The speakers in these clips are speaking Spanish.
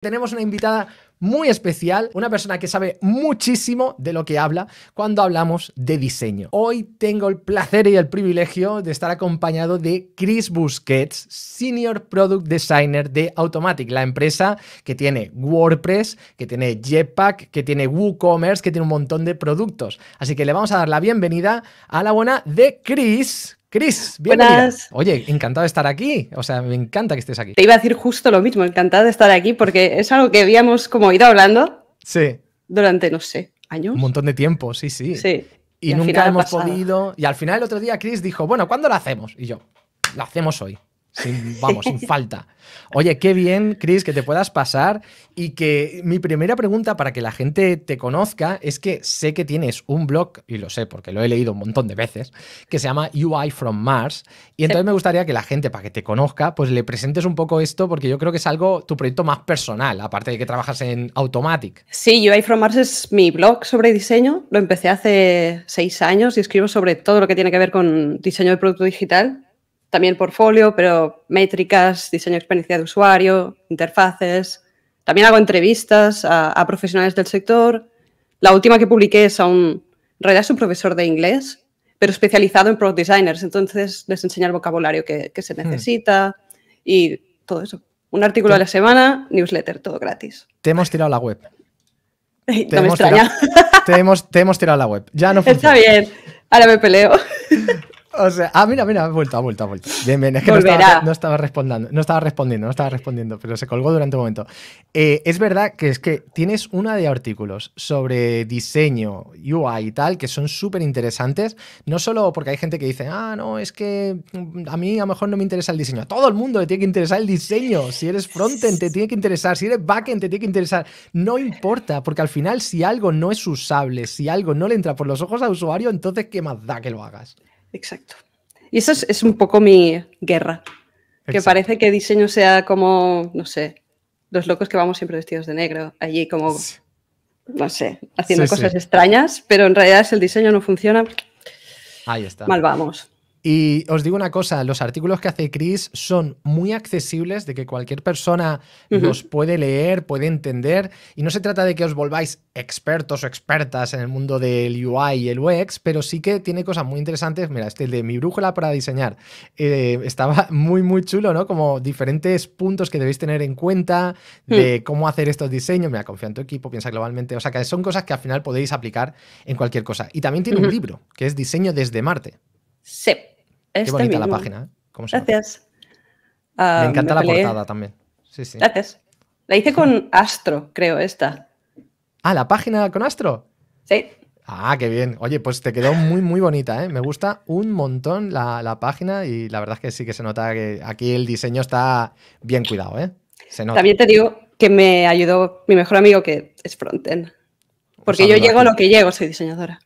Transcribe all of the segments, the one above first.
tenemos una invitada muy especial, una persona que sabe muchísimo de lo que habla cuando hablamos de diseño. Hoy tengo el placer y el privilegio de estar acompañado de Chris Busquets, Senior Product Designer de Automatic, la empresa que tiene WordPress, que tiene Jetpack, que tiene WooCommerce, que tiene un montón de productos. Así que le vamos a dar la bienvenida a la buena de Chris. Chris, bienvenida. Oye, encantado de estar aquí. O sea, me encanta que estés aquí. Te iba a decir justo lo mismo, Encantado de estar aquí porque es algo que habíamos como ido hablando. Sí. Durante, no sé, años. Un montón de tiempo, sí, sí. Sí. Y, nunca hemos podido. Y al final el otro día Chris dijo, bueno, ¿cuándo lo hacemos? Y yo, lo hacemos hoy vamos, sin falta. Oye, qué bien, Chris, que te puedas pasar y que mi primera pregunta para que la gente te conozca es que sé que tienes un blog, y lo sé porque lo he leído un montón de veces, que se llama UI from Mars. Y entonces me gustaría que la gente, para que te conozca, pues le presentes un poco esto porque yo creo que es algo, tu proyecto más personal, aparte de que trabajas en Automatic. Sí, UI from Mars es mi blog sobre diseño. Lo empecé hace seis años y escribo sobre todo lo que tiene que ver con diseño de producto digital también portfolio, pero métricas, diseño de experiencia de usuario, interfaces. También hago entrevistas a, profesionales del sector. La última que publiqué es a un, realidad es un profesor de inglés, pero especializado en product designers. Entonces les enseña el vocabulario que, se hmm. necesita y todo eso. Un artículo a la semana, newsletter, todo gratis. Te hemos tirado la web. Te no me extraña. Tirado, te hemos tirado la web. Ya no funciona. Está bien. Ahora me peleo. O sea, ah, mira, mira, ha vuelto, ha vuelto, ha vuelto. no estaba, respondiendo, no estaba respondiendo, no estaba respondiendo, pero se colgó durante un momento. Eh, es verdad que es que tienes una de artículos sobre diseño, UI y tal, que son súper interesantes, no solo porque hay gente que dice, ah, no, es que mm, a mí a lo mejor no me interesa el diseño, a todo el mundo le tiene que interesar el diseño, si eres frontend te tiene que interesar, si eres backend te tiene que interesar, no importa, porque al final si algo no es usable, si algo no le entra por los ojos al usuario, entonces qué más da que lo hagas. Exacto. Y eso es, un poco mi guerra. Que parece que diseño sea como, no sé, los locos que vamos siempre vestidos de negro, allí como, no sé, haciendo cosas extrañas, pero en realidad si el diseño no funciona, ahí está. Mal vamos. Y os digo una cosa, los artículos que hace Chris son muy accesibles, de que cualquier persona los puede leer, puede entender, y no se trata de que os volváis expertos o expertas en el mundo del UI y el UX, pero sí que tiene cosas muy interesantes. Mira, este de mi brújula para diseñar eh, estaba muy, muy chulo, ¿no? Como diferentes puntos que debéis tener en cuenta hmm. de cómo hacer estos diseños. Mira, confía en tu equipo, piensa globalmente. O sea, que son cosas que al final podéis aplicar en cualquier cosa. Y también tiene un libro, que es Diseño desde Marte. Sí. Qué este bonita la página, ¿eh? Gracias. me ah, encanta la portada también. Gracias. La hice con Astro, creo, esta. Ah, la página con Astro. Sí. Ah, qué bien. Oye, pues te quedó muy, muy bonita, ¿eh? Me gusta un montón la, página y la verdad es que sí que se nota que aquí el diseño está bien cuidado, ¿eh? También te digo que me ayudó mi mejor amigo que es Fronten. Porque yo llego a lo que llego, soy diseñadora.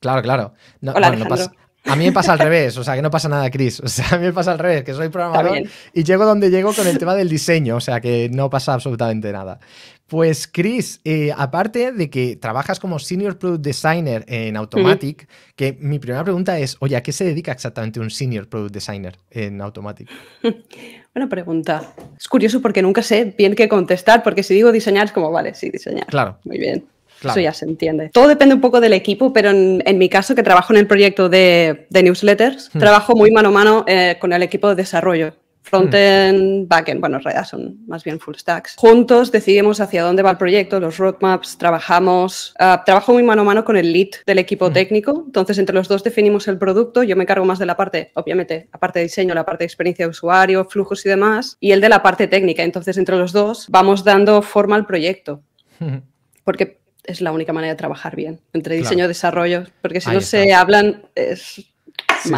Claro, claro. Hola, no, pasa, a mí me pasa al revés, o sea, que no pasa nada, Chris. O sea, a mí me pasa al revés, que soy programador y llego donde llego con el tema del diseño, o sea, que no pasa absolutamente nada. Pues, Chris, eh, aparte de que trabajas como Senior Product Designer en Automatic, que mi primera pregunta es, oye, ¿a qué se dedica exactamente un Senior Product Designer en Automatic? Buena pregunta. Es curioso porque nunca sé bien qué contestar, porque si digo diseñar es como, vale, sí, diseñar. Claro. Muy bien. Eso ya se entiende. Todo depende un poco del equipo, pero en, en mi caso, que trabajo en el proyecto de, newsletters, hmm. trabajo muy mano a mano eh, con el equipo de desarrollo. Frontend, hmm. back backend, bueno, en realidad son más bien full stacks. Juntos decidimos hacia dónde va el proyecto, los roadmaps, trabajamos, ah, trabajo muy mano a mano con el lead del equipo hmm. técnico. Entonces, entre los dos definimos el producto. Yo me cargo más de la parte, obviamente, la parte de diseño, la parte de experiencia de usuario, flujos y demás, y el de la parte técnica. Entonces, entre los dos vamos dando forma al proyecto. Porque es la única manera de trabajar bien entre diseño y desarrollo, porque si no se hablan es Sí.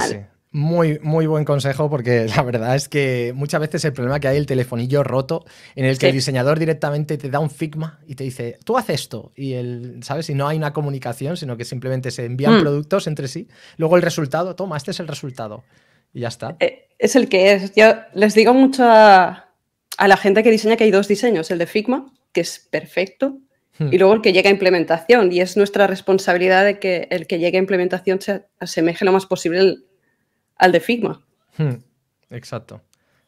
Muy, muy buen consejo porque la verdad es que muchas veces el problema que hay el telefonillo roto en el que el diseñador directamente te da un figma y te dice, tú haz esto. Y el, ¿sabes? Y no hay una comunicación, sino que simplemente se envían mm. productos entre sí. Luego el resultado, toma, este es el resultado. Y ya está. Eh, es el que es. Yo les digo mucho a la gente que diseña que hay dos diseños, el de Figma, que es perfecto, Hmm. y luego el que llega a implementación. Y es nuestra responsabilidad de que el que llegue a implementación se asemeje lo más posible al de Figma. Hmm. Exacto.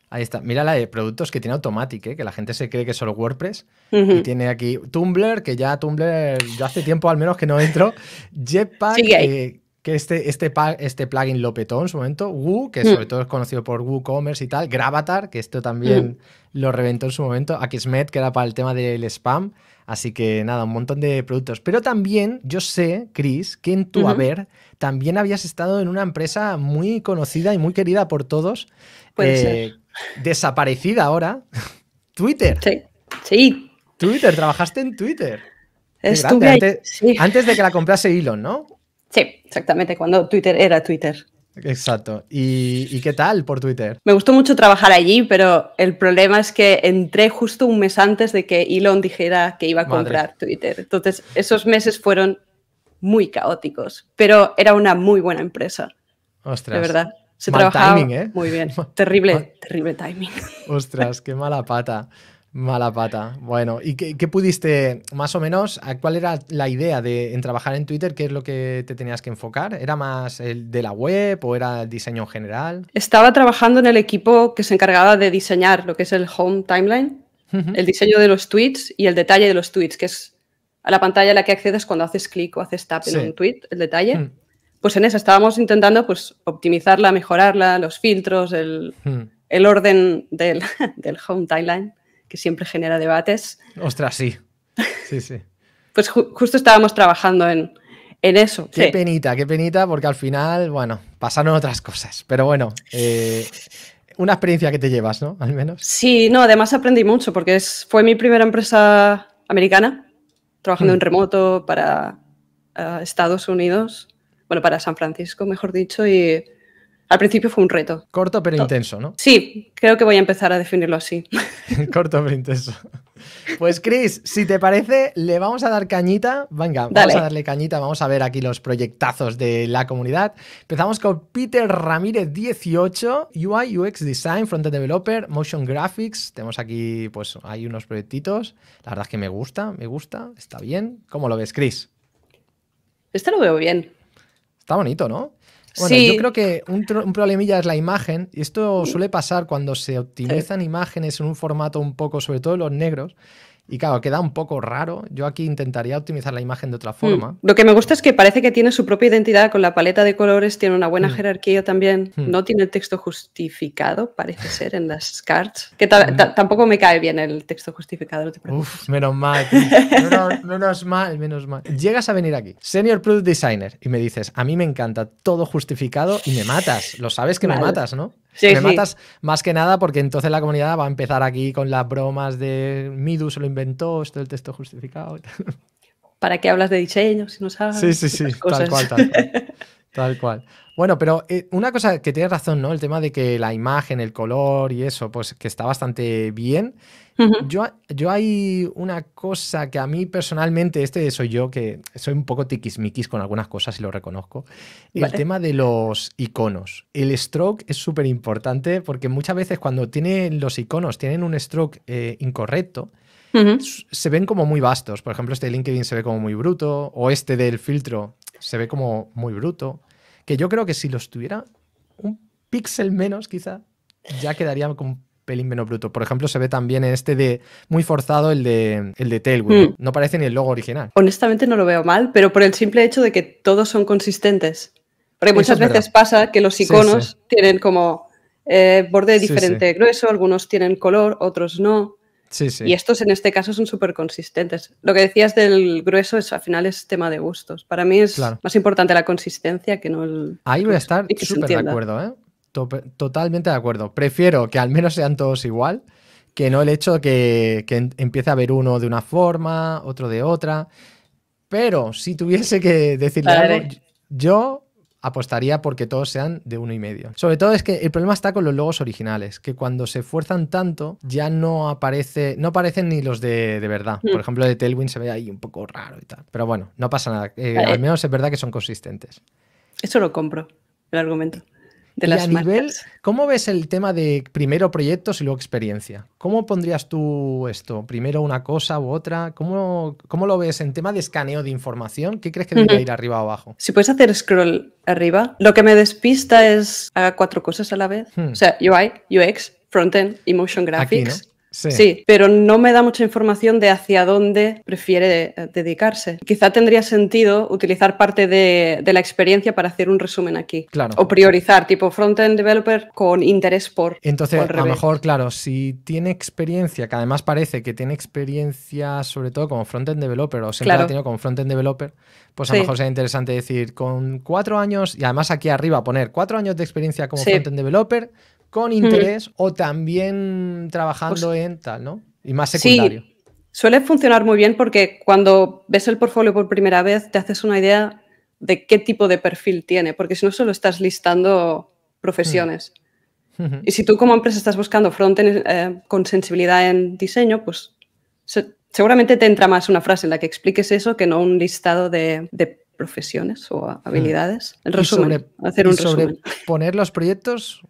Ahí está. Mira la de productos que tiene Automatic, eh, que la gente se cree que son solo WordPress. Y tiene aquí Tumblr, que ya Tumblr, ya hace tiempo al menos que no entro. Jetpack, eh, que este, este, este plugin lo petó en su momento. Woo, que hmm. sobre todo es conocido por WooCommerce y tal. Gravatar, que esto también lo reventó en su momento. Akismet, que era para el tema del spam. Así que nada, un montón de productos. Pero también yo sé, Chris, que en tu haber también habías estado en una empresa muy conocida y muy querida por todos. Eh, desaparecida ahora. Twitter. Sí. sí. Twitter, trabajaste en Twitter. Estuve antes, antes de que la comprase Elon, ¿no? Sí, exactamente, cuando Twitter era Twitter. Exacto. ¿Y, qué tal por Twitter? Me gustó mucho trabajar allí, pero el problema es que entré justo un mes antes de que Elon dijera que iba a comprar Twitter. Entonces, esos meses fueron muy caóticos, pero era una muy buena empresa. Ostras. De verdad. Se trabajaba ¿eh? muy bien. Terrible, terrible timing. Ostras, qué mala pata. Mala pata. Bueno, ¿y qué, pudiste, más o menos, cuál era la idea de, en trabajar en Twitter? ¿Qué es lo que te tenías que enfocar? ¿Era más el de la web o era el diseño en general? Estaba trabajando en el equipo que se encargaba de diseñar lo que es el home timeline, el diseño de los tweets y el detalle de los tweets, que es a la pantalla a la que accedes cuando haces clic o haces tap en un tweet, el detalle. Pues en esa estábamos intentando pues, optimizarla, mejorarla, los filtros, el, orden del home timeline siempre genera debates. Ostras, sí. Sí, sí. pues justo estábamos trabajando en, eso. Qué penita, qué penita, porque al final, bueno, pasaron otras cosas. Pero bueno, eh, una experiencia que te llevas, ¿no? Al menos. Sí, no, además aprendí mucho, porque es, fue mi primera empresa americana, trabajando mm. en remoto para eh, Estados Unidos, bueno, para San Francisco, mejor dicho, y al principio fue un reto. Corto pero intenso, ¿no? Sí, creo que voy a empezar a definirlo así. Corto pero intenso. Pues Chris, si te parece, le vamos a dar cañita. Venga, vamos a darle cañita, vamos a ver aquí los proyectazos de la comunidad. Empezamos con Peter Ramírez 18, UI UX Design, Frontend Developer, Motion Graphics. Tenemos aquí, pues hay unos proyectitos. La verdad es que me gusta, me gusta, está bien. ¿Cómo lo ves, Chris? Este lo veo bien. Está bonito, ¿no? Bueno, yo creo que un, un, problemilla es la imagen, y esto mm. suele pasar cuando se optimizan imágenes en un formato un poco, sobre todo los negros, y claro, queda un poco raro. Yo aquí intentaría optimizar la imagen de otra mm. forma. Lo que me gusta es que parece que tiene su propia identidad con la paleta de colores, tiene una buena mm. jerarquía también. Mm. No tiene el texto justificado, parece ser, en las cards. Que tampoco me cae bien el texto justificado, no te menos mal. Menos, mal, menos mal. Llegas a venir aquí, Senior Product Designer, y me dices, a mí me encanta todo justificado y me matas. Lo sabes que me matas, ¿no? Sí, me matas más que nada porque entonces la comunidad va a empezar aquí con las bromas de Midu se lo inventó, esto del texto justificado. ¿Para qué hablas de diseño si no sabes? Sí, sí, sí, tal cual, tal cual. Tal cual. Bueno, pero eh, una cosa que tienes razón, ¿no? El tema de que la imagen, el color y eso, pues que está bastante bien. yo, yo hay una cosa que a mí personalmente, este soy yo, que soy un poco tiquismiquis con algunas cosas y lo reconozco. El tema de los iconos. El stroke es súper importante porque muchas veces cuando tienen los iconos, tienen un stroke eh, incorrecto, se ven como muy vastos. Por ejemplo, este de LinkedIn se ve como muy bruto, o este del filtro se ve como muy bruto que yo creo que si los tuviera un píxel menos, quizá, ya quedaría con un pelín menos bruto. Por ejemplo, se ve también en este de muy forzado el de el de Tailwind. Hmm. No parece ni el logo original. Honestamente no lo veo mal, pero por el simple hecho de que todos son consistentes. Porque muchas veces pasa que los iconos tienen como eh, borde diferente grueso, algunos tienen color, otros no. Y estos en este caso son súper consistentes. Lo que decías del grueso es al final es tema de gustos. Para mí es más importante la consistencia que no el. Ahí voy a estar súper de acuerdo, ¿eh? Totalmente de acuerdo. Prefiero que al menos sean todos igual que no el hecho que, que empiece a haber uno de una forma, otro de otra. Pero si tuviese que decirle algo, yo apostaría porque todos sean de uno y medio. Sobre todo es que el problema está con los logos originales, que cuando se fuerzan tanto ya no aparece, no aparecen ni los de, verdad. Por hmm. ejemplo, de Tailwind se ve ahí un poco raro y tal. Pero bueno, no pasa nada. Eh, al menos es verdad que son consistentes. Eso lo compro, el argumento las y a Nivel, ¿Cómo ves el tema de primero proyectos y luego experiencia? ¿Cómo pondrías tú esto? ¿Primero una cosa u otra? ¿Cómo, lo ves en tema de escaneo de información? ¿Qué crees que debería ir arriba o abajo? Si puedes hacer scroll arriba, lo que me despista es haga cuatro cosas a la vez. Hmm. O sea, UI, UX, frontend, Motion graphics. Sí. pero no me da mucha información de hacia dónde prefiere eh, dedicarse. Quizá tendría sentido utilizar parte de, la experiencia para hacer un resumen aquí. Claro. O priorizar, tipo front-end developer con interés por. Entonces, a lo mejor, claro, si tiene experiencia, que además parece que tiene experiencia sobre todo como front-end developer o siempre la ha tenido como front-end developer, pues a lo mejor sería interesante decir con cuatro años y además aquí arriba poner cuatro años de experiencia como front-end developer con interés o también trabajando pues en tal, ¿no? Y más secundario. Sí, suele funcionar muy bien porque cuando ves el portfolio por primera vez te haces una idea de qué tipo de perfil tiene, porque si no solo estás listando profesiones. Mm. Y si tú como empresa estás buscando frontend eh, con sensibilidad en diseño, pues seguramente te entra más una frase en la que expliques eso que no un listado de, profesiones o mm. habilidades. El resumen, hacer un resumen. Poner los proyectos,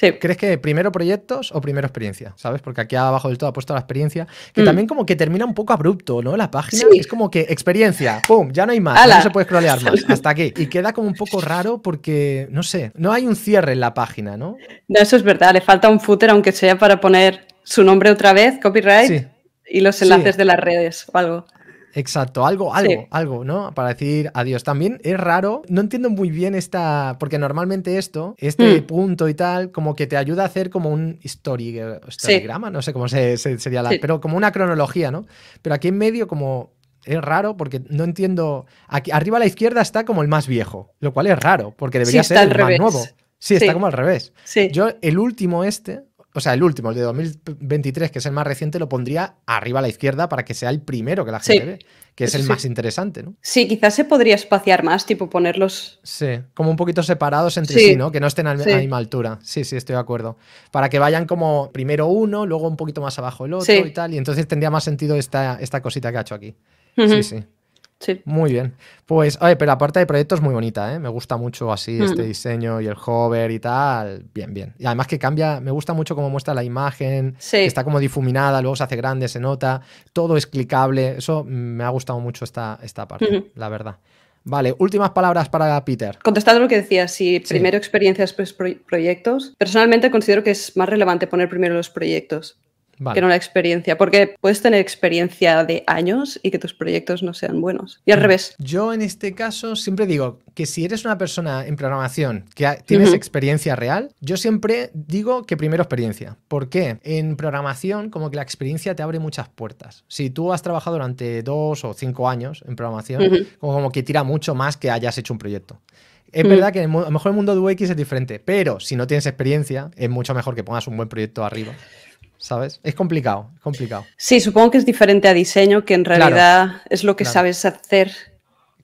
¿Crees que primero proyectos o primero experiencia? ¿Sabes? Porque aquí abajo del todo ha puesto la experiencia, que mm. también como que termina un poco abrupto, ¿no? La página es como que experiencia, ¡pum! Ya no hay más, no se puede scrollear más, hasta aquí. Y queda como un poco raro porque, no sé, no hay un cierre en la página, ¿no? No, eso es verdad, le falta un footer, aunque sea para poner su nombre otra vez, copyright. y los enlaces de las redes o algo. Exacto, algo, algo, algo, ¿no? Para decir adiós. También es raro, no entiendo muy bien esta, porque normalmente esto, este hmm. punto y tal, como que te ayuda a hacer como un story historiograma, eh, no sé cómo se, sería la, pero como una cronología, ¿no? Pero aquí en medio como es raro porque no entiendo, aquí arriba a la izquierda está como el más viejo, lo cual es raro, porque debería ser el más nuevo. Sí, está como al revés. Yo el último este o sea, el último, el de 2023, que es el más reciente, lo pondría arriba a la izquierda para que sea el primero que la gente ve, que es el más interesante, ¿no? Sí, quizás se podría espaciar más, tipo ponerlos. Sí, como un poquito separados entre sí, ¿no? Que no estén a la misma altura. Sí, sí, estoy de acuerdo. Para que vayan como primero uno, luego un poquito más abajo el otro y tal, y entonces tendría más sentido esta, esta cosita que ha hecho aquí. Sí, sí. Muy bien. Pues, pero aparte de proyectos muy bonita, ¿eh? Me gusta mucho así este mm. diseño y el hover y tal. Bien, bien. Y además que cambia, me gusta mucho cómo muestra la imagen, sí. está como difuminada, luego se hace grande, se nota, todo es clicable. Eso me ha gustado mucho esta, esta parte, la verdad. Vale, últimas palabras para Peter. Contestando lo que decías, si primero experiencias, después pues, proyectos. Personalmente considero que es más relevante poner primero los proyectos que no la experiencia, porque puedes tener experiencia de años y que tus proyectos no sean buenos. Y al mm. revés. Yo en este caso siempre digo que si eres una persona en programación que tienes experiencia real, yo siempre digo que primero experiencia. ¿Por qué? En programación como que la experiencia te abre muchas puertas. Si tú has trabajado durante dos o cinco años en programación, como que tira mucho más que hayas hecho un proyecto. Es mm. verdad que a lo mejor el mundo de UX es diferente, pero si no tienes experiencia, es mucho mejor que pongas un buen proyecto arriba ¿sabes? Es complicado, es complicado. Sí, supongo que es diferente a diseño, que en realidad es lo que sabes hacer.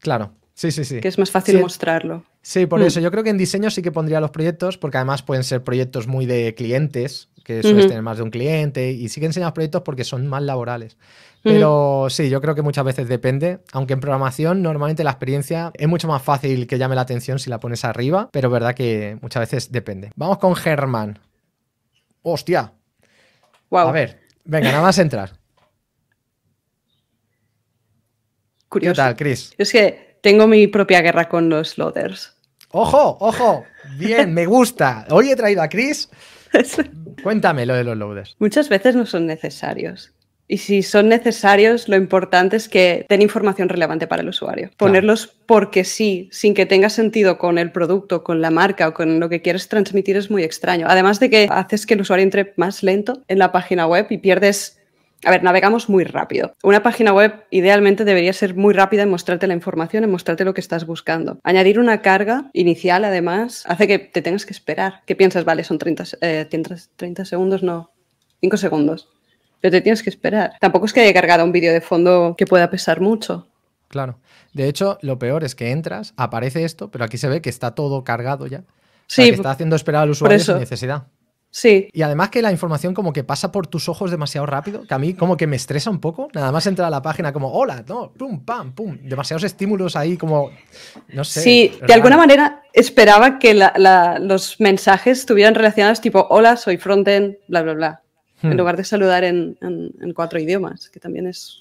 Claro, sí, sí, sí. Que es más fácil mostrarlo. Sí, por mm. eso yo creo que en diseño sí que pondría los proyectos, porque además pueden ser proyectos muy de clientes, que sueles tener más de un cliente, y sí que enseñas proyectos porque son más laborales. Pero sí, yo creo que muchas veces depende, aunque en programación normalmente la experiencia es mucho más fácil que llame la atención si la pones arriba, pero verdad que muchas veces depende. Vamos con Germán. Hostia, a ver, venga, nada más entrar. Curioso. ¿Qué tal, Chris? Es que tengo mi propia guerra con los loaders. ¡Ojo! ¡Ojo! Bien, me gusta. Hoy he traído a Chris. Cuéntame lo de los loaders. Muchas veces no son necesarios. Y si son necesarios, lo importante es que den información relevante para el usuario. Ponerlos porque sí, sin que tenga sentido con el producto, con la marca o con lo que quieres transmitir es muy extraño. Además de que haces que el usuario entre más lento en la página web y pierdes... A ver, navegamos muy rápido. Una página web idealmente debería ser muy rápida en mostrarte la información, en mostrarte lo que estás buscando. Añadir una carga inicial, además, hace que te tengas que esperar. ¿Qué piensas? Vale, son 30, 30 eh, segundos, no, 5 segundos pero te tienes que esperar. Tampoco es que haya cargado un vídeo de fondo que pueda pesar mucho. Claro. De hecho, lo peor es que entras, aparece esto, pero aquí se ve que está todo cargado ya. Sí. O sea, que está haciendo esperar al usuario sin necesidad. Sí. Y además que la información como que pasa por tus ojos demasiado rápido, que a mí como que me estresa un poco. Nada más entra a la página como, hola, no, pum, pam, pum. Demasiados estímulos ahí como, no sé. Sí, de alguna manera esperaba que los mensajes estuvieran relacionados tipo, hola, soy frontend, bla, bla, bla en hmm. lugar de saludar en, cuatro idiomas, que también es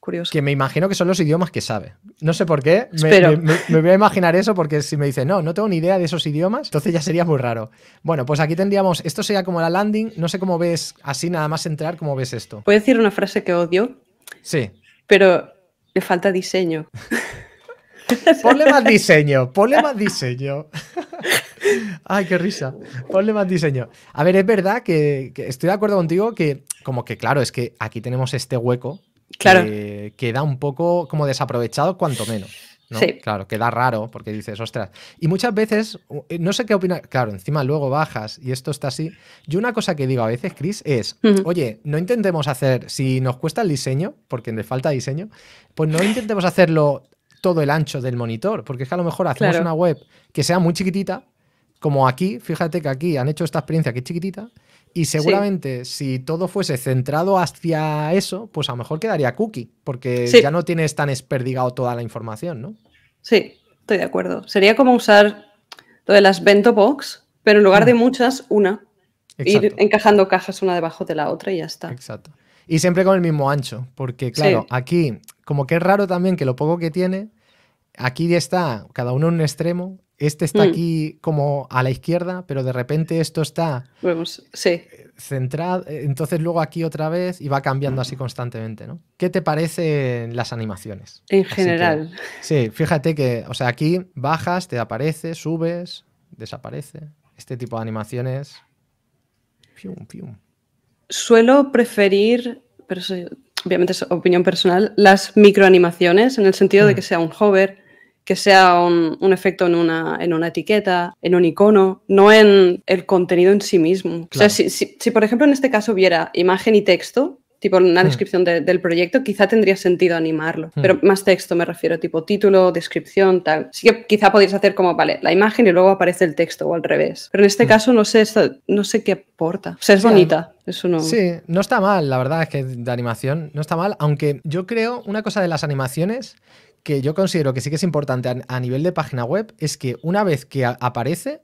curioso. Que me imagino que son los idiomas que sabe. No sé por qué, me, me, voy a imaginar eso porque si me dice, no, no tengo ni idea de esos idiomas, entonces ya sería muy raro. Bueno, pues aquí tendríamos, esto sería como la landing, no sé cómo ves, así nada más entrar, cómo ves esto. puede decir una frase que odio. Sí. Pero le falta diseño. Ponle más diseño, ponle más diseño. Ay, qué risa. Ponle más diseño. A ver, es verdad que, estoy de acuerdo contigo que, como que claro, es que aquí tenemos este hueco que queda un poco como desaprovechado, cuanto menos. Sí. Claro, queda raro porque dices, ostras. Y muchas veces, eh, no sé qué opinas, claro, encima luego bajas y esto está así. Yo una cosa que digo a veces, Chris, es, oye, no intentemos hacer, si nos cuesta el diseño, porque le falta diseño, pues no intentemos hacerlo todo el ancho del monitor, porque es que a lo mejor hacemos una web que sea muy chiquitita como aquí, fíjate que aquí han hecho esta experiencia que es chiquitita, y seguramente si todo fuese centrado hacia eso, pues a lo mejor quedaría cookie, porque ya no tienes tan esperdigado toda la información, ¿no? Sí, estoy de acuerdo. Sería como usar lo de las bento box, pero en lugar de mm. muchas, una. Ir encajando cajas una debajo de la otra y ya está. Exacto. Y siempre con el mismo ancho, porque claro, aquí como que es raro también que lo poco que tiene aquí está cada uno en un extremo, este está mm. aquí como a la izquierda, pero de repente esto está eh, centrado, eh, entonces luego aquí otra vez y va cambiando así mm. constantemente, ¿no? ¿Qué te parecen las animaciones? En general. sí, fíjate que, o sea, aquí bajas, te aparece, subes, desaparece. Este tipo de animaciones. Pium, pium. Suelo preferir, pero obviamente es opinión personal, las microanimaciones, en el sentido de mm. que sea un hover que sea un, efecto en una, en una etiqueta, en un icono, no en el contenido en sí mismo. O sea, si, por ejemplo en este caso hubiera imagen y texto, tipo una hmm. descripción del proyecto, quizá tendría sentido animarlo. Hmm. Pero más texto me refiero, tipo título, descripción, tal. Sí que quizá podéis hacer como, vale, la imagen y luego aparece el texto o al revés. Pero en este hmm. caso no sé, no sé qué aporta. O sea, es bonita. Eso no... Sí, no está mal, la verdad es que de animación no está mal, aunque yo creo una cosa de las animaciones que yo considero que sí que es importante a, nivel de página web es que una vez que aparece,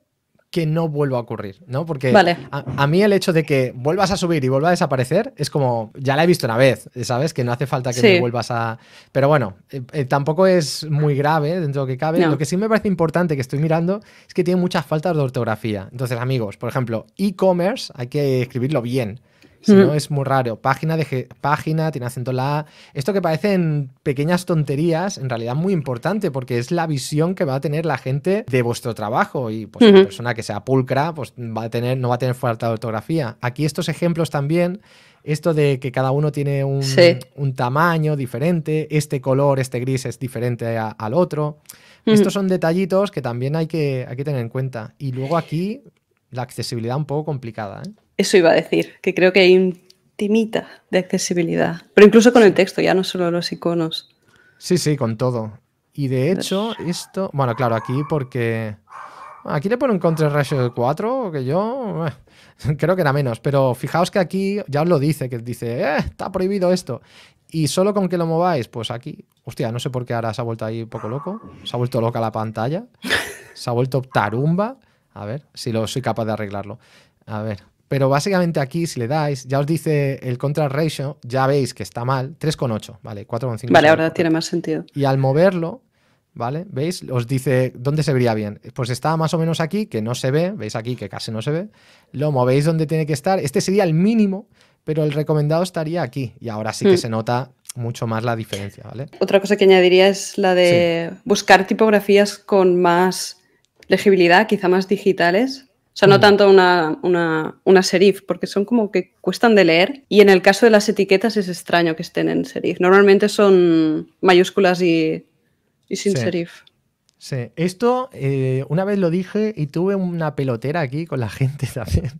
que no vuelva a ocurrir, ¿no? Porque a, mí el hecho de que vuelvas a subir y vuelva a desaparecer es como, ya la he visto una vez, ¿sabes? Que no hace falta que vuelvas a... Pero bueno, eh, eh, tampoco es muy grave dentro de lo que cabe. Lo que sí me parece importante que estoy mirando es que tiene muchas faltas de ortografía. Entonces, amigos, por ejemplo, e-commerce hay que escribirlo bien. Mm. Si no, es muy raro. Página, de página, tiene acento la A. Esto que parecen pequeñas tonterías, en realidad muy importante, porque es la visión que va a tener la gente de vuestro trabajo. Y pues persona que sea pulcra, pues va a tener, no va a tener falta de ortografía. Aquí estos ejemplos también esto de que cada uno tiene un, tamaño diferente, este color, este gris es diferente al otro. Estos son detallitos que también hay que, tener en cuenta. Y luego aquí la accesibilidad un poco complicada. ¿eh? Eso iba a decir, que creo que hay un timita de accesibilidad, pero incluso con el texto, ya no solo los iconos. Sí, sí, con todo. Y de hecho, esto, bueno, claro, aquí porque... Aquí le ponen un control ratio 4, que yo eh, creo que era menos, pero fijaos que aquí ya os lo dice, que dice, eh, está prohibido esto. Y solo con que lo mováis, pues aquí, hostia, no sé por qué ahora se ha vuelto ahí poco loco, se ha vuelto loca la pantalla, se ha vuelto tarumba. A ver si lo soy capaz de arreglarlo. A ver, pero básicamente aquí, si le dais, ya os dice el contrast ratio, ya veis que está mal, 3,8, ¿vale? 4,5. Vale, ahora tiene más sentido. Y al moverlo, ¿vale? ¿Veis? Os dice dónde se vería bien. Pues está más o menos aquí, que no se ve, veis aquí que casi no se ve. Lo movéis donde tiene que estar. Este sería el mínimo, pero el recomendado estaría aquí. Y ahora sí que hmm. se nota mucho más la diferencia, ¿vale? Otra cosa que añadiría es la de buscar tipografías con más legibilidad, quizá más digitales, o sea, no mm. tanto una, una, serif, porque son como que cuestan de leer. Y en el caso de las etiquetas es extraño que estén en serif. Normalmente son mayúsculas y, sin serif. Sí, esto eh, una vez lo dije y tuve una pelotera aquí con la gente también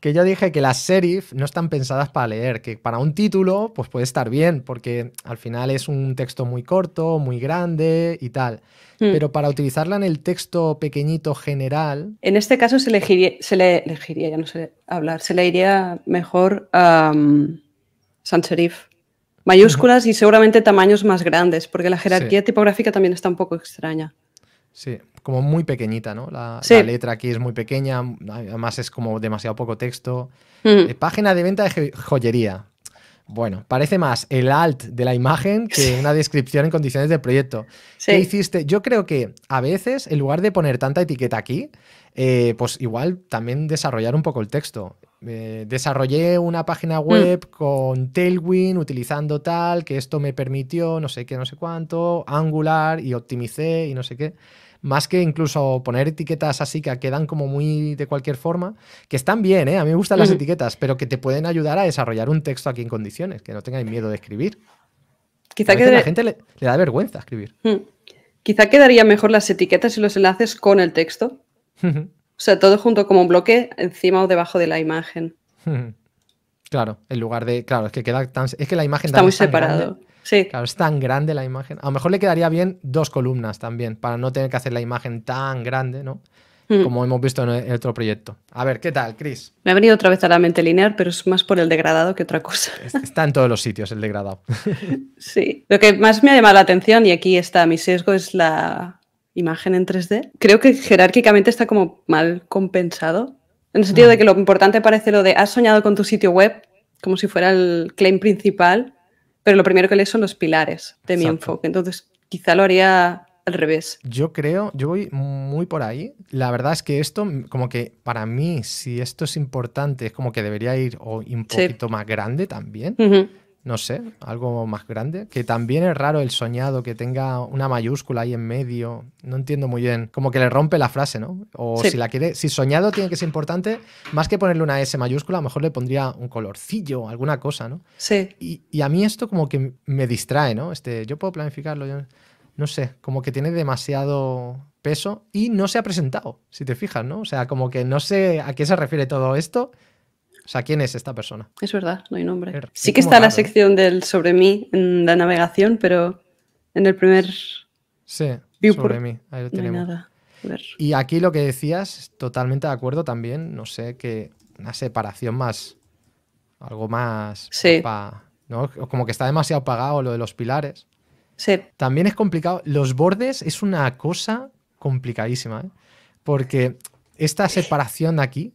que ya dije que las serif no están pensadas para leer, que para un título pues puede estar bien, porque al final es un texto muy corto, muy grande y tal. Hmm. Pero para utilizarla en el texto pequeñito general... En este caso se elegiría, se le elegiría ya no sé hablar, se le iría mejor sans serif. Mayúsculas y seguramente tamaños más grandes, porque la jerarquía tipográfica también está un poco extraña. Sí, como muy pequeñita, ¿no? La, letra aquí es muy pequeña, además es como demasiado poco texto. Eh, página de venta de joyería. Bueno, parece más el alt de la imagen que una descripción en condiciones del proyecto. ¿Qué hiciste? Yo creo que a veces, en lugar de poner tanta etiqueta aquí, eh, pues igual también desarrollar un poco el texto. Eh, desarrollé una página mm. web con Tailwind utilizando tal, que esto me permitió no sé qué, no sé cuánto, Angular y optimicé y no sé qué más que incluso poner etiquetas así que quedan como muy de cualquier forma, que están bien, ¿eh? a mí me gustan las etiquetas, pero que te pueden ayudar a desarrollar un texto aquí en condiciones, que no tengáis miedo de escribir. Quizá a la gente le, da vergüenza escribir. Mm. Quizá quedaría mejor las etiquetas y los enlaces con el texto. o sea, todo junto como un bloque encima o debajo de la imagen. Claro, en lugar de. Claro, es que queda tan. Es que la imagen. Está muy separado. Claro, es tan grande la imagen. A lo mejor le quedaría bien dos columnas también, para no tener que hacer la imagen tan grande, ¿no? Mm. Como hemos visto en el otro proyecto. A ver, ¿qué tal, Chris? Me ha venido otra vez a la mente lineal, pero es más por el degradado que otra cosa. Está en todos los sitios el degradado. sí. Lo que más me ha llamado la atención, y aquí está mi sesgo, es la imagen en 3D. Creo que jerárquicamente está como mal compensado. En el sentido de mm. que lo importante parece lo de has soñado con tu sitio web, como si fuera el claim principal, pero lo primero que lees son los pilares de mi enfoque. Entonces, quizá lo haría al revés. Yo creo, yo voy muy por ahí. La verdad es que esto, como que para mí, si esto es importante, es como que debería ir o un poquito más grande también no sé, algo más grande. Que también es raro el soñado que tenga una mayúscula ahí en medio. No entiendo muy bien. Como que le rompe la frase, ¿no? O si la quiere. Si soñado tiene que ser importante, más que ponerle una S mayúscula, a lo mejor le pondría un colorcillo, alguna cosa, ¿no? Sí. Y, a mí esto como que me distrae, ¿no? Este, yo puedo planificarlo. Yo, no sé, como que tiene demasiado peso y no se ha presentado, si te fijas, ¿no? O sea, como que no sé a qué se refiere todo esto o sea, ¿quién es esta persona? Es verdad, no hay nombre. sí que está la sección del sobre mí en la navegación, pero en el primer... sobre mí, ahí lo tenemos. Y aquí lo que decías, totalmente de acuerdo también, no sé, que una separación más, algo más... Sí. Como que está demasiado apagado lo de los pilares. Sí. También es complicado. Los bordes es una cosa complicadísima, ¿eh? porque esta separación de aquí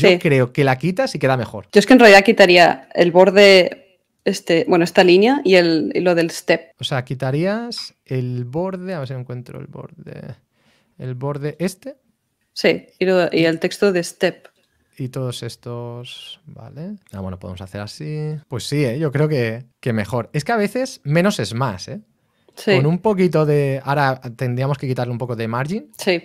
yo creo que la quitas y queda mejor. Yo es que en realidad quitaría el borde, este, bueno, esta línea y, el, lo del step. O sea, quitarías el borde, a ver si encuentro el borde. El borde este. Sí, y, el texto de step. Y todos estos, ¿vale? Ah, bueno, podemos hacer así. Pues sí, eh, yo creo que, que mejor. Es que a veces menos es más, ¿eh? Sí. Con un poquito de... Ahora tendríamos que quitarle un poco de margin. Sí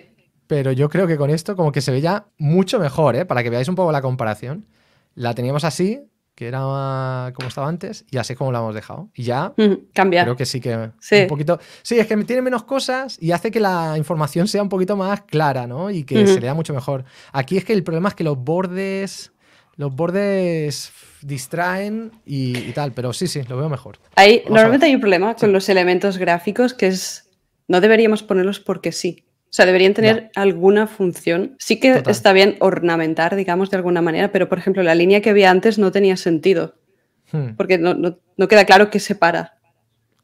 pero yo creo que con esto como que se veía mucho mejor, ¿eh? Para que veáis un poco la comparación. La teníamos así, que era como estaba antes, y así es como la hemos dejado. Y ya mm, cambia. Creo que sí que sí. un poquito. Sí, es que tiene menos cosas y hace que la información sea un poquito más clara, ¿no? Y que se vea mucho mejor. Aquí es que el problema es que los bordes. Los bordes distraen y, tal, pero sí, sí, lo veo mejor. Ahí, normalmente hay un problema con los elementos gráficos que es. No deberíamos ponerlos porque sí. O sea, deberían tener alguna función. Sí que está bien ornamentar, digamos, de alguna manera, pero por ejemplo, la línea que había antes no tenía sentido. Hmm. Porque no, queda claro qué separa.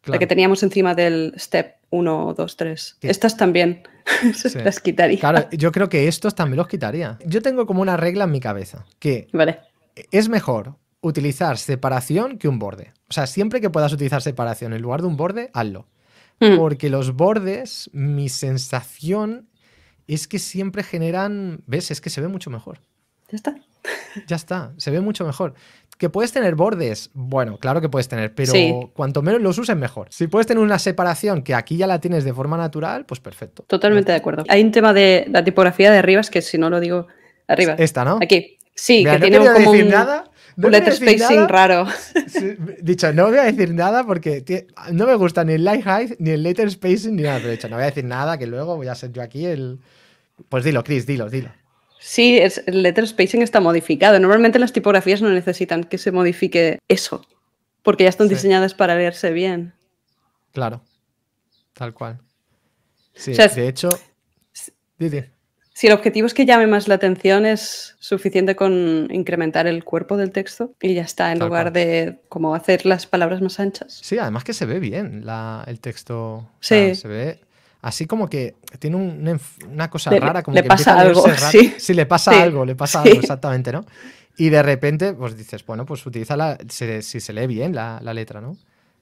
La que teníamos encima del step 1, 2, 3. Estas también. las quitaría. Claro, yo creo que estos también los quitaría. Yo tengo como una regla en mi cabeza que es mejor utilizar separación que un borde. O sea, siempre que puedas utilizar separación en lugar de un borde, hazlo. Mm. Porque los bordes, mi sensación es que siempre generan. ¿Ves? Es que se ve mucho mejor. Ya está. Ya está, se ve mucho mejor. Que puedes tener bordes, bueno, claro que puedes tener, pero cuanto menos los uses, mejor. Si puedes tener una separación que aquí ya la tienes de forma natural, pues perfecto. Totalmente de acuerdo. Hay un tema de la tipografía de es que si no lo digo arriba. Esta, ¿no? Aquí. Sí, que tiene como decir un... nada, un letter spacing raro. Dicho, no voy a decir nada porque no me gusta ni el light height, ni el letter spacing, ni nada. De hecho, no voy a decir nada, que luego voy a ser yo aquí el. Pues dilo, Chris, dilo, dilo. Sí, el letter spacing está modificado. Normalmente las tipografías no necesitan que se modifique eso, porque ya están diseñadas para leerse bien. Claro, tal cual. Sí, de hecho. Sí, si el objetivo es que llame más la atención, es suficiente con incrementar el cuerpo del texto y ya está, en lugar de como hacer las palabras más anchas. Sí, además que se ve bien el texto. Sí. se ve así como que tiene una cosa rara. Como le pasa algo, sí. le pasa algo, le pasa algo, exactamente, ¿no? Y de repente, pues dices, bueno, pues utiliza si se lee bien la letra, ¿no?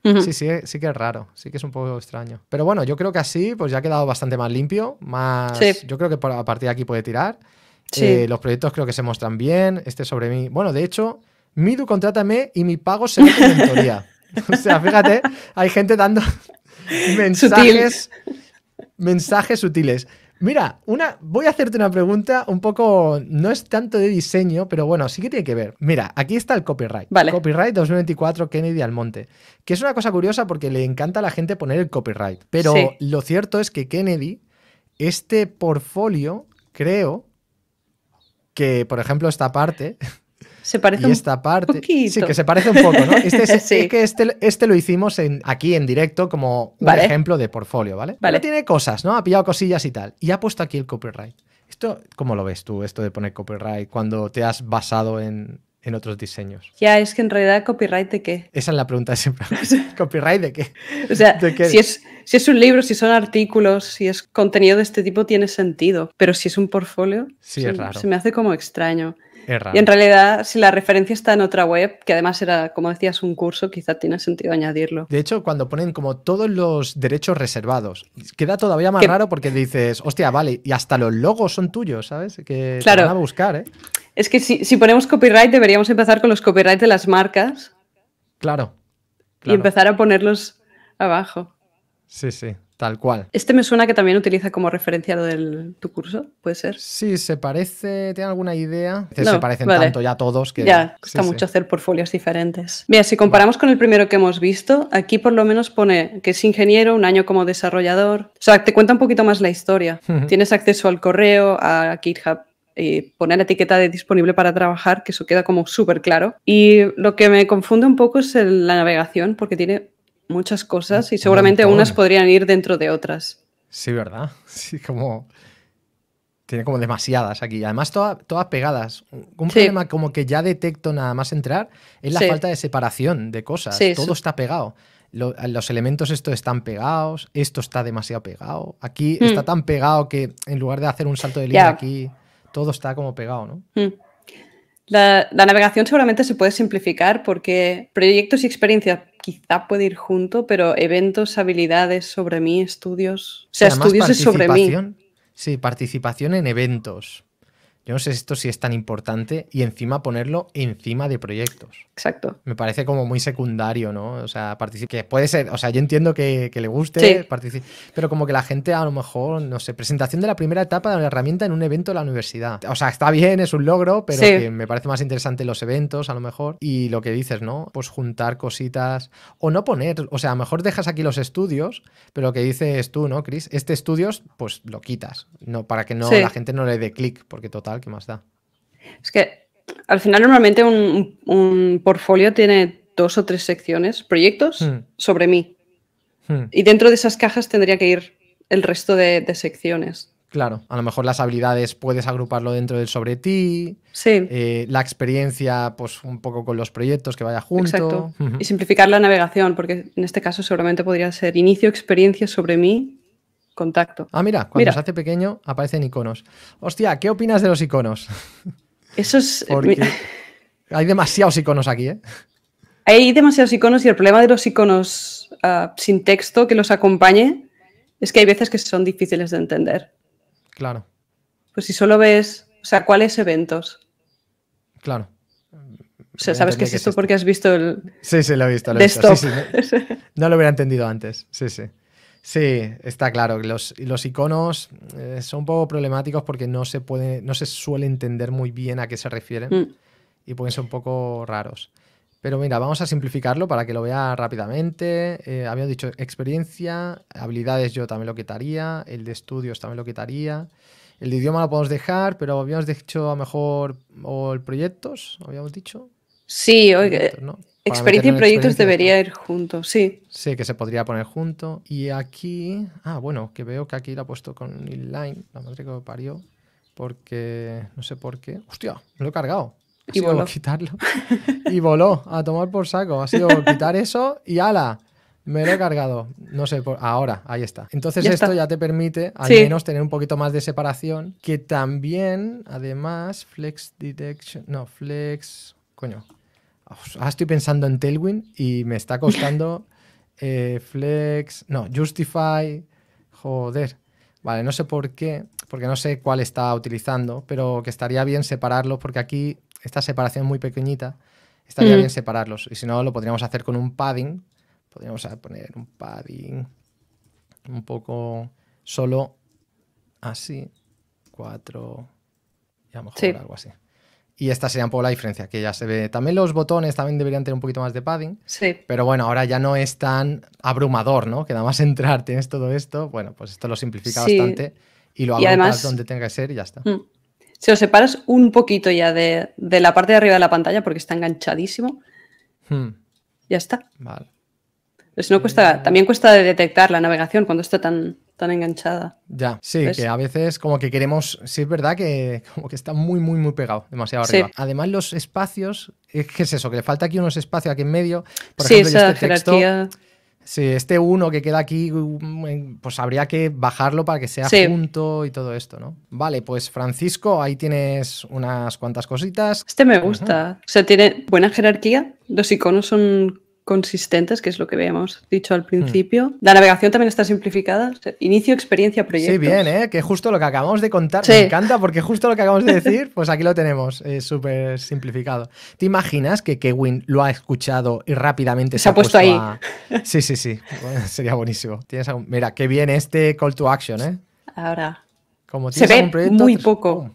Sí, sí, sí que es raro, sí que es un poco extraño. Pero bueno, yo creo que así pues ya ha quedado bastante más limpio, más... Yo creo que a partir de aquí puede tirar. Eh, los proyectos creo que se muestran bien, este sobre mí... Bueno, de hecho, Midu, contrátame y mi pago se tu mentoría. o sea, fíjate, hay gente dando mensajes... Mensajes sutiles. Mira, una, voy a hacerte una pregunta un poco, no es tanto de diseño, pero bueno, sí que tiene que ver. Mira, aquí está el copyright. Vale. Copyright 2024 Kennedy Almonte, que es una cosa curiosa porque le encanta a la gente poner el copyright, pero lo cierto es que Kennedy, este portfolio, creo que, por ejemplo, esta parte... Se parece esta un parte, poquito. Sí, que se parece un poco, ¿no? Este, este sí. que este, este, lo hicimos aquí en directo como un ejemplo de portfolio, ¿vale? ¿vale? tiene cosas, ¿no? Ha pillado cosillas y tal. Y ha puesto aquí el copyright. ¿Esto cómo lo ves tú, esto de poner copyright, cuando te has basado en, en otros diseños. Ya, es que en realidad, ¿copyright de qué? Esa es la pregunta siempre. ¿Copyright de qué? O sea, si, es, si es un libro, si son artículos, si es contenido de este tipo, tiene sentido. Pero si es un portfolio, sí, se, me hace como extraño. Y en realidad, si la referencia está en otra web, que además era, como decías, un curso, quizá tiene sentido añadirlo. De hecho, cuando ponen como todos los derechos reservados, queda todavía más raro porque dices, hostia, vale, y hasta los logos son tuyos, ¿sabes? Que claro. van a buscar, ¿eh? Es que si, ponemos copyright deberíamos empezar con los copyrights de las marcas. Claro, Y empezar a ponerlos abajo. Sí, sí, tal cual. Este me suena que también utiliza como referencia lo de tu curso, ¿puede ser? Sí, se parece, tiene alguna idea. No, se parecen tanto ya todos que... Ya, cuesta mucho hacer portfolios diferentes. Mira, si comparamos con el primero que hemos visto, aquí por lo menos pone que es ingeniero, un año como desarrollador. O sea, te cuenta un poquito más la historia. Tienes acceso al correo, a GitHub eh, poner etiqueta de disponible para trabajar, que eso queda como súper claro. Y lo que me confunde un poco es la navegación, porque tiene muchas cosas y seguramente unas podrían ir dentro de otras. Sí, ¿verdad? Sí, como... Tiene como demasiadas aquí. Además, todas, pegadas. Un problema como que ya detecto nada más entrar es la falta de separación de cosas. Todo está pegado. los elementos estos están pegados, esto está demasiado pegado. Aquí hmm. está tan pegado que en lugar de hacer un salto de línea aquí todo está como pegado, ¿no? Mm. La, navegación seguramente se puede simplificar porque proyectos y experiencias quizá puede ir junto, pero eventos, habilidades sobre mí, estudios. O sea, estudios es sobre mí. Sí, participación en eventos. Yo no sé si esto si es tan importante y encima ponerlo encima de proyectos. Exacto. Me parece como muy secundario, ¿no? O sea, que puede ser, o sea, yo entiendo que, le guste, sí. pero como que la gente a lo mejor, no sé, presentación de la primera etapa de la herramienta en un evento de la universidad. O sea, está bien, es un logro, pero me parece más interesante los eventos a lo mejor y lo que dices, ¿no? Pues juntar cositas o no poner, o sea, a lo mejor dejas aquí los estudios, pero lo que dices tú, ¿no, Chris? Este estudios, pues lo quitas, no para que no la gente no le dé clic, porque total ¿qué más da? Es que al final normalmente un, portfolio tiene dos o tres secciones, proyectos hmm. sobre mí. Hmm. Y dentro de esas cajas tendría que ir el resto de, secciones. Claro, a lo mejor las habilidades puedes agruparlo dentro del sobre ti. Sí. Eh, la experiencia, pues un poco con los proyectos que vaya junto. Exacto. Y simplificar la navegación, porque en este caso seguramente podría ser inicio experiencia sobre mí contacto. Ah, mira, cuando se hace pequeño aparecen iconos. Hostia, ¿qué opinas de los iconos? Eso es... hay demasiados iconos aquí, ¿eh? Hay demasiados iconos y el problema de los iconos ah, sin texto que los acompañe es que hay veces que son difíciles de entender. Claro. Pues si solo ves, o sea, ¿cuáles eventos? Claro. O sea, sabes qué es esto porque has visto el. Sí, sí, lo he visto. Lo he no, lo hubiera entendido antes. Sí, sí. Sí, está claro. Los, los iconos eh, son un poco problemáticos porque no se, puede, no se suele entender muy bien a qué se refieren mm. y pueden ser un poco raros. Pero mira, vamos a simplificarlo para que lo vea rápidamente. Eh, habíamos dicho experiencia, habilidades yo también lo quitaría, el de estudios también lo quitaría. El de idioma lo podemos dejar, pero habíamos dicho a lo mejor, o el proyectos, habíamos dicho. Sí, oye, Experiencia y proyectos debería ir junto, sí. Sí, que se podría poner junto. Y aquí, ah, bueno, que veo que aquí lo ha puesto con inline, la madre que lo parió, porque no sé por qué. ¡Hostia! Me lo he cargado. y voló. quitarlo. y voló a tomar por saco. Ha sido quitar eso y ala. Me lo he cargado, no sé, por... ahora, ahí está. Entonces esto ya te permite al menos tener un poquito más de separación, que también, además, Flex Detection, no, Flex, coño, ahora estoy pensando en Tailwind y me está costando eh, Flex, no, Justify, joder. Vale, no sé por qué, porque no sé cuál está utilizando, pero que estaría bien separarlos porque aquí esta separación muy pequeñita, estaría mm. bien separarlos. Y si no, lo podríamos hacer con un padding. Podríamos poner un padding un poco solo así, cuatro, algo así. Y esta sería un poco la diferencia, que ya se ve. También los botones también deberían tener un poquito más de padding. Sí. Pero bueno, ahora ya no es tan abrumador, ¿no? Que nada más entrar tienes todo esto. Bueno, pues esto lo simplifica bastante y lo agrupas donde tenga que ser y ya está. Mm. Si lo separas un poquito ya de, la parte de arriba de la pantalla porque está enganchadísimo, hmm. ya está. Vale también cuesta detectar la navegación cuando está tan, enganchada. Ya, sí, que a veces como que queremos, sí es verdad que como que está muy, muy, muy pegado, demasiado arriba. Además los espacios, ¿Qué es eso, que le falta aquí unos espacios aquí en medio. Por sí, ejemplo, esa este Texto, sí, este uno que queda aquí, pues habría que bajarlo para que sea punto junto y todo esto, ¿no? Vale, pues Francisco, ahí tienes unas cuantas cositas. Este me gusta. O sea, tiene buena jerarquía. Los iconos son consistentes, que es lo que habíamos dicho al hmm. principio. La navegación también está simplificada. Inicio, experiencia, proyecto. Sí, bien, ¿eh? que justo lo que acabamos de contar. Me encanta porque justo lo que acabamos de decir, pues aquí lo tenemos, es súper simplificado. ¿Te imaginas que Kevin lo ha escuchado y rápidamente se, ha puesto, ahí? Sí, sí, sí. sería buenísimo. ¿Tienes Mira, qué bien este call to action, ¿eh? Ahora. Como se ve muy poco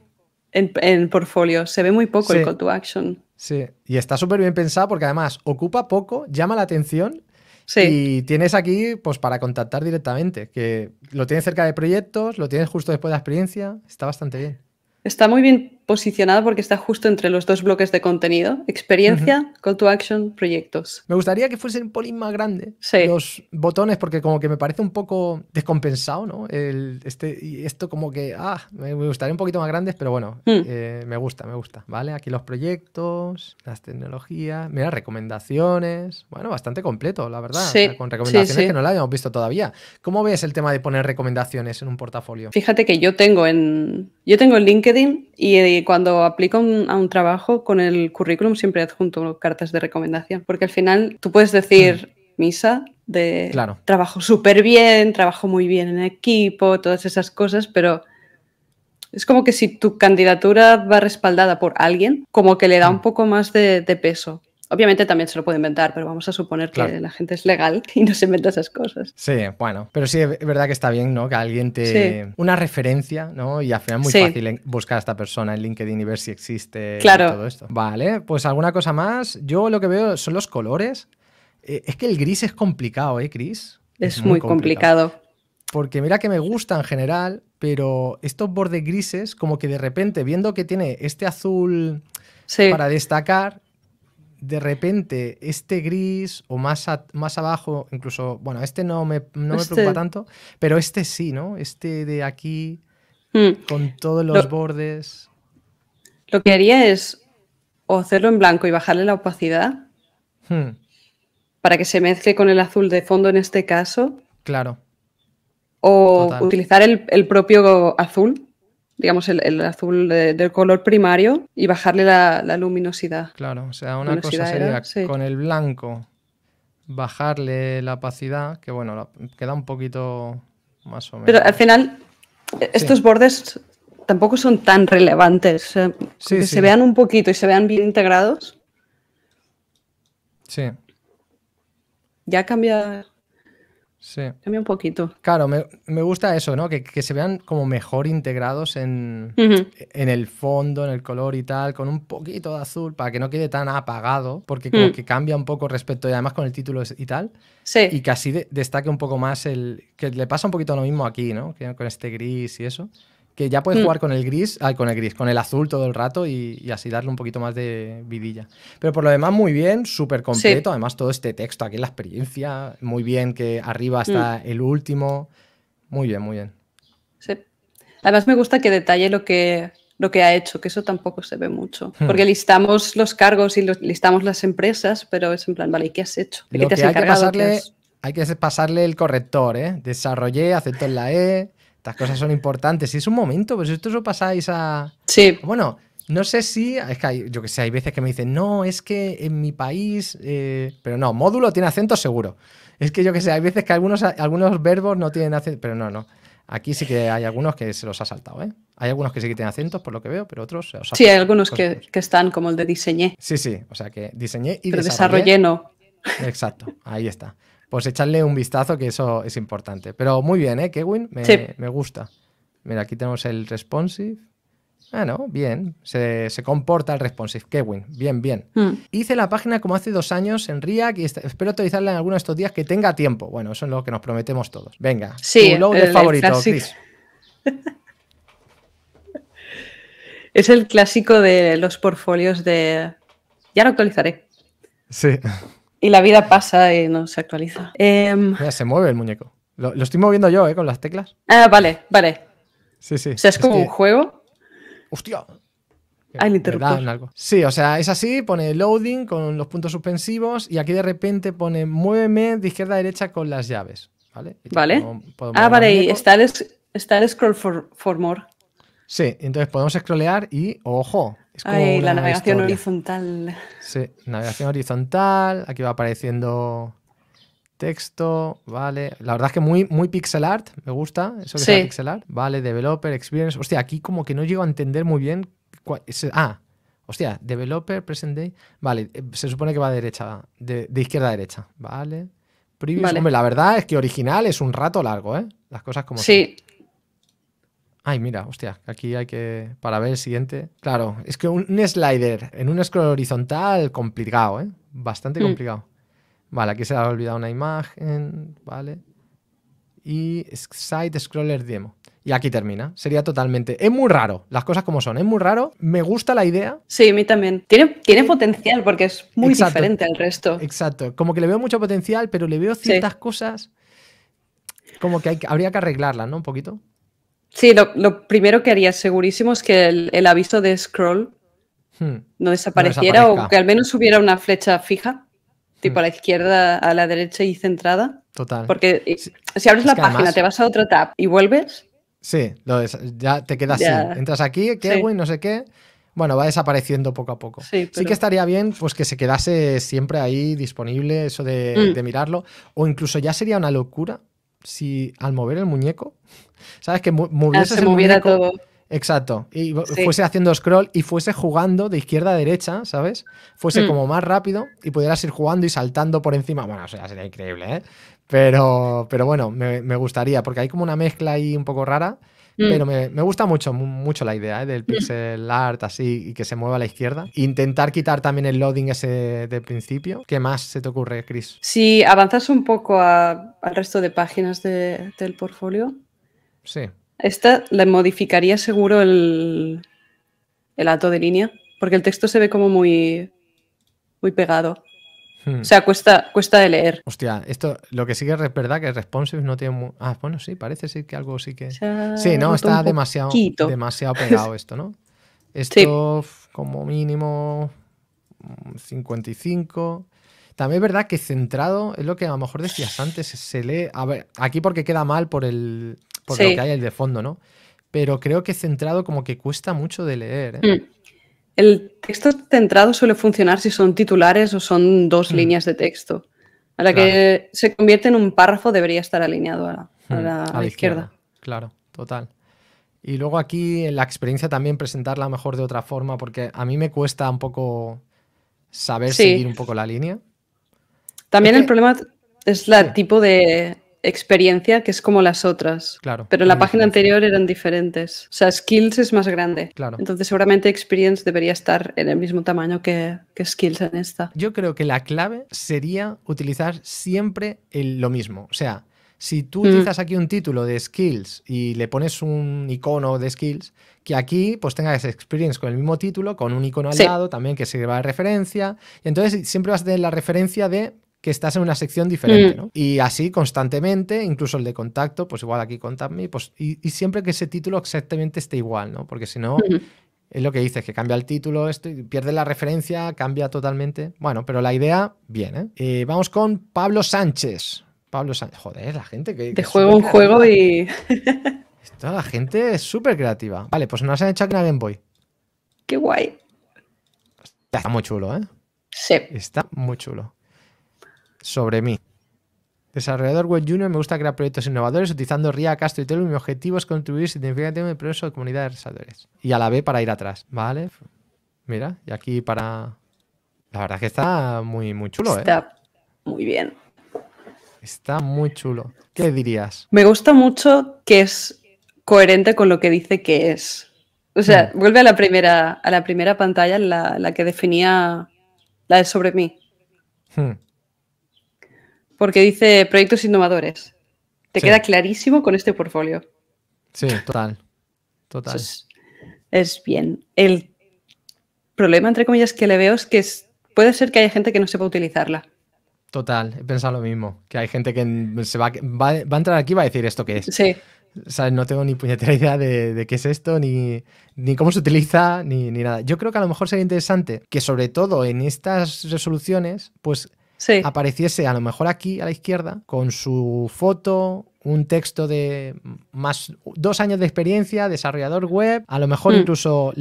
en, el portfolio. Se ve muy poco el call to action. Sí, y está súper bien pensado porque además ocupa poco, llama la atención Sí. Y tienes aquí, pues, para contactar directamente, que lo tienes cerca de proyectos, lo tienes justo después de la experiencia, está bastante bien. Está muy bien posicionada porque está justo entre los dos bloques de contenido. Experiencia, call to action, proyectos. Me gustaría que fuesen poli más grande. los botones porque como que me parece un poco descompensado, ¿no? El, este, y esto como que, ah, me gustaría un poquito más grandes, pero bueno, hmm. eh, me gusta, me gusta, ¿vale? Aquí los proyectos, las tecnologías, mira, recomendaciones, bueno, bastante completo, la verdad, con recomendaciones que no la habíamos visto todavía. ¿Cómo ves el tema de poner recomendaciones en un portafolio? Fíjate que yo tengo en, yo tengo en LinkedIn y y eh, cuando aplico a un trabajo, con el currículum siempre adjunto cartas de recomendación, porque al final tú puedes decir mm. misa de trabajo súper bien, trabajo muy bien en equipo, todas esas cosas, pero es como que si tu candidatura va respaldada por alguien, como que le da un mm. poco más de peso. Obviamente también se lo puede inventar, pero vamos a suponer que la gente es legal y no se inventa esas cosas. Sí, bueno, pero sí es verdad que está bien, ¿no? Que alguien te... Una referencia, ¿no? Y al final es muy fácil buscar a esta persona en LinkedIn y ver si existe claro. todo esto. Vale, pues alguna cosa más. Yo lo que veo son los colores. Eh, es que el gris es complicado, ¿eh, Cris? Es, muy, complicado. Porque mira que me gusta en general, pero estos bordes grises, como que de repente viendo que tiene este azul para destacar, de repente este gris o más, más abajo, incluso, bueno, este no me, preocupa este tanto, pero este sí, ¿no? Este de aquí, hmm. con todos los bordes. Lo que haría es o hacerlo en blanco y bajarle la opacidad hmm. para que se mezcle con el azul de fondo en este caso. Claro. O utilizar el, el propio azul digamos, el, azul del color primario y bajarle la, luminosidad. Claro, o sea, una cosa sería con el blanco bajarle la opacidad, que bueno, queda un poquito más o menos. Pero al final, e, estos bordes tampoco son tan relevantes. Eh, si se vean un poquito y se vean bien integrados. Sí. Ya cambia Sí. Cambia un poquito. Claro, me, gusta eso, ¿no? Que, que, se vean como mejor integrados en, en, el fondo, en el color y tal, con un poquito de azul para que no quede tan apagado, porque como mm. que cambia un poco respecto y además con el título y tal. Sí. Y que así destaque un poco más el. que le pasa un poquito lo mismo aquí, ¿no? con este gris y eso que ya puedes mm. jugar con el gris, ah, con el gris, con el azul todo el rato y, así darle un poquito más de vidilla. Pero por lo demás, muy bien, súper completo. Además, todo este texto aquí en la experiencia, muy bien que arriba está mm. el último. Muy bien, muy bien. Sí. Además, me gusta que detalle lo que, lo que ha hecho, que eso tampoco se ve mucho. Hmm. Porque listamos los cargos y listamos las empresas, pero es en plan, vale, ¿y qué has hecho? Hay que pasarle el corrector, ¿eh? Desarrollé, acepté la E, las cosas son importantes. Y es un momento, si pues, esto lo pasáis a. Sí. Bueno, no sé si. Es que hay, yo que sé, hay veces que me dicen, no, es que en mi país. Eh, pero no, módulo tiene acento seguro. Es que yo que sé, hay veces que algunos, algunos verbos no tienen acento. Pero no, no. Aquí sí que hay algunos que se los ha saltado, ¿eh? Hay algunos que sí que tienen acentos, por lo que veo, pero otros Sí, hay algunos que, que, están, como el de diseñé. Sí, sí, o sea que diseñé y pero desarrollé no. Exacto, ahí está pues echarle un vistazo, que eso es importante. Pero muy bien, ¿eh, Kevin? Me, sí. me gusta. Mira, aquí tenemos el responsive. Ah, no, bien. Se, comporta el responsive. Kevin, bien, bien. Hmm. Hice la página como hace dos años en React y este, espero actualizarla en alguno de estos días que tenga tiempo. Bueno, eso es lo que nos prometemos todos. Venga, sí, tu favorito, es el clásico de los portfolios de... Ya lo actualizaré. Sí. Y la vida pasa y no se actualiza. Eh, se mueve el muñeco. Lo, estoy moviendo yo, ¿eh? Con las teclas. Ah, vale, vale. Sí, sí. O sea, es, como un juego. ¡Hostia! al ah, interruptor. Sí, o sea, es así, pone loading con los puntos suspensivos y aquí de repente pone muéveme de izquierda a derecha con las llaves. ¿Vale? vale. ah, vale, y está el, scroll for, for, more. Sí, entonces podemos scrollear y, ojo, la navegación horizontal. Sí, navegación horizontal. Aquí va apareciendo texto, vale. La verdad es que muy, muy pixel art, me gusta eso que pixel art. Vale, developer, experience. Hostia, aquí como que no llego a entender muy bien. ah, hostia, developer, present day. Vale, eh, se supone que va derecha, de, izquierda a derecha, vale. Previous, hombre, la verdad es que original es un rato largo, ¿eh? Las cosas como. Sí, Ay, mira, hostia, aquí hay que. Para ver el siguiente. Claro, es que un slider en un scroll horizontal, complicado, ¿eh? Bastante hmm. complicado. Vale, aquí se ha olvidado una imagen, ¿vale? Y Side Scroller Demo. Y aquí termina. Sería totalmente. Es muy raro, las cosas como son. Es muy raro. Me gusta la idea. Sí, a mí también. Tiene, tiene potencial porque es muy diferente al resto. Exacto. Como que le veo mucho potencial, pero le veo ciertas cosas como que, habría que arreglarlas, ¿no? Un poquito. Sí, lo, primero que haría segurísimo es que el, aviso de scroll hmm. no desapareciera o que al menos hubiera una flecha fija, tipo hmm. a la izquierda, a la derecha y centrada. Total. Porque eh, si abres la página, te vas a otro tab y vuelves. Sí, ya te quedas así. Entras aquí, qué, no sé qué. Bueno, va desapareciendo poco a poco. Sí, que estaría bien pues que se quedase siempre ahí disponible eso mm. de mirarlo. O incluso ya sería una locura si al mover el muñeco ¿Sabes? Que ah, se moviera todo. Exacto. Y fuese haciendo scroll y fuese jugando de izquierda a derecha, ¿sabes? Fuese hmm. como más rápido y pudieras ir jugando y saltando por encima. Bueno, o sea, sería increíble, ¿eh? Pero, pero bueno, me, gustaría, porque hay como una mezcla ahí un poco rara. Hmm. Pero me, gusta mucho, mucho la idea ¿eh? del hmm. pixel art así y que se mueva a la izquierda. Intentar quitar también el loading ese del principio. ¿Qué más se te ocurre, Chris? Si avanzas un poco al resto de páginas del portfolio, Sí. Esta la modificaría seguro el, el de línea, porque el texto se ve como muy, muy pegado. Hmm. O sea, cuesta, cuesta de leer. Hostia, esto lo que sí que es verdad que responsive no tiene. Muy... Ah, bueno, sí, parece ser que algo sí que. sí, no, está demasiado, demasiado pegado esto, ¿no? Esto como mínimo 55. Mm, También es verdad que centrado, es lo que a lo mejor decías antes, se lee. A ver, aquí porque queda mal por el, por lo que hay el de fondo, ¿no? Pero creo que centrado como que cuesta mucho de leer. ¿eh? Mm. El texto centrado suele funcionar si son titulares o son dos mm. líneas de texto. A la que se convierte en un párrafo debería estar alineado a la, mm. izquierda. Claro, total. Y luego aquí la experiencia también presentarla mejor de otra forma, porque a mí me cuesta un poco saber seguir un poco la línea. También el problema es el tipo de experiencia que es como las otras. Claro. Pero la página anterior eran diferentes. O sea, skills es más grande. Claro. Entonces seguramente experience debería estar en el mismo tamaño que, skills en esta. Yo creo que la clave sería utilizar siempre lo mismo. O sea, si tú mm. utilizas aquí un título de skills y le pones un icono de skills, que aquí pues tengas experience con el mismo título, con un icono al lado también que sirva de referencia. Y entonces siempre vas a tener la referencia de que estás en una sección diferente, mm. ¿no? Y así constantemente, incluso el de contacto, pues igual aquí contadme. pues, y, siempre que ese título exactamente esté igual, ¿no? Porque si no, es lo que dices, que cambia el título, esto, pierde la referencia, cambia totalmente. Bueno, pero la idea, bien, ¿eh? eh vamos con Pablo Sánchez. Pablo Sánchez, joder, la gente que... Te juego un juego y... Toda la gente es súper creativa. Vale, pues nos han hecho una Game Boy. Qué guay. Está muy chulo, ¿eh? Sí. Está muy chulo sobre mí. Desarrollador web junior, me gusta crear proyectos innovadores utilizando RIA, Castro y Telu. Mi objetivo es contribuir significativamente al progreso de comunidad de desarrolladores. Y a la B para ir atrás, ¿vale? Mira, y aquí para... La verdad que está muy, muy chulo, ¿eh? Está muy bien. Está muy chulo. ¿Qué dirías? Me gusta mucho que es coherente con lo que dice que es. O sea, hmm. vuelve a la primera, a la primera pantalla, la, la que definía la de sobre mí. Hmm porque dice proyectos innovadores. Te queda clarísimo con este portfolio. Sí, total. Total. Es, bien. El problema, entre comillas, que le veo es que puede ser que haya gente que no sepa utilizarla. Total, he pensado lo mismo. Que hay gente que se va, va, a entrar aquí y va a decir esto que es. Sí. no tengo ni puñetera idea de, de qué es esto, ni, ni cómo se utiliza, ni, ni, nada. Yo creo que a lo mejor sería interesante que sobre todo en estas resoluciones, pues apareciese a lo mejor aquí a la izquierda con su foto, un texto de más dos años de experiencia, desarrollador web, a lo mejor mm. incluso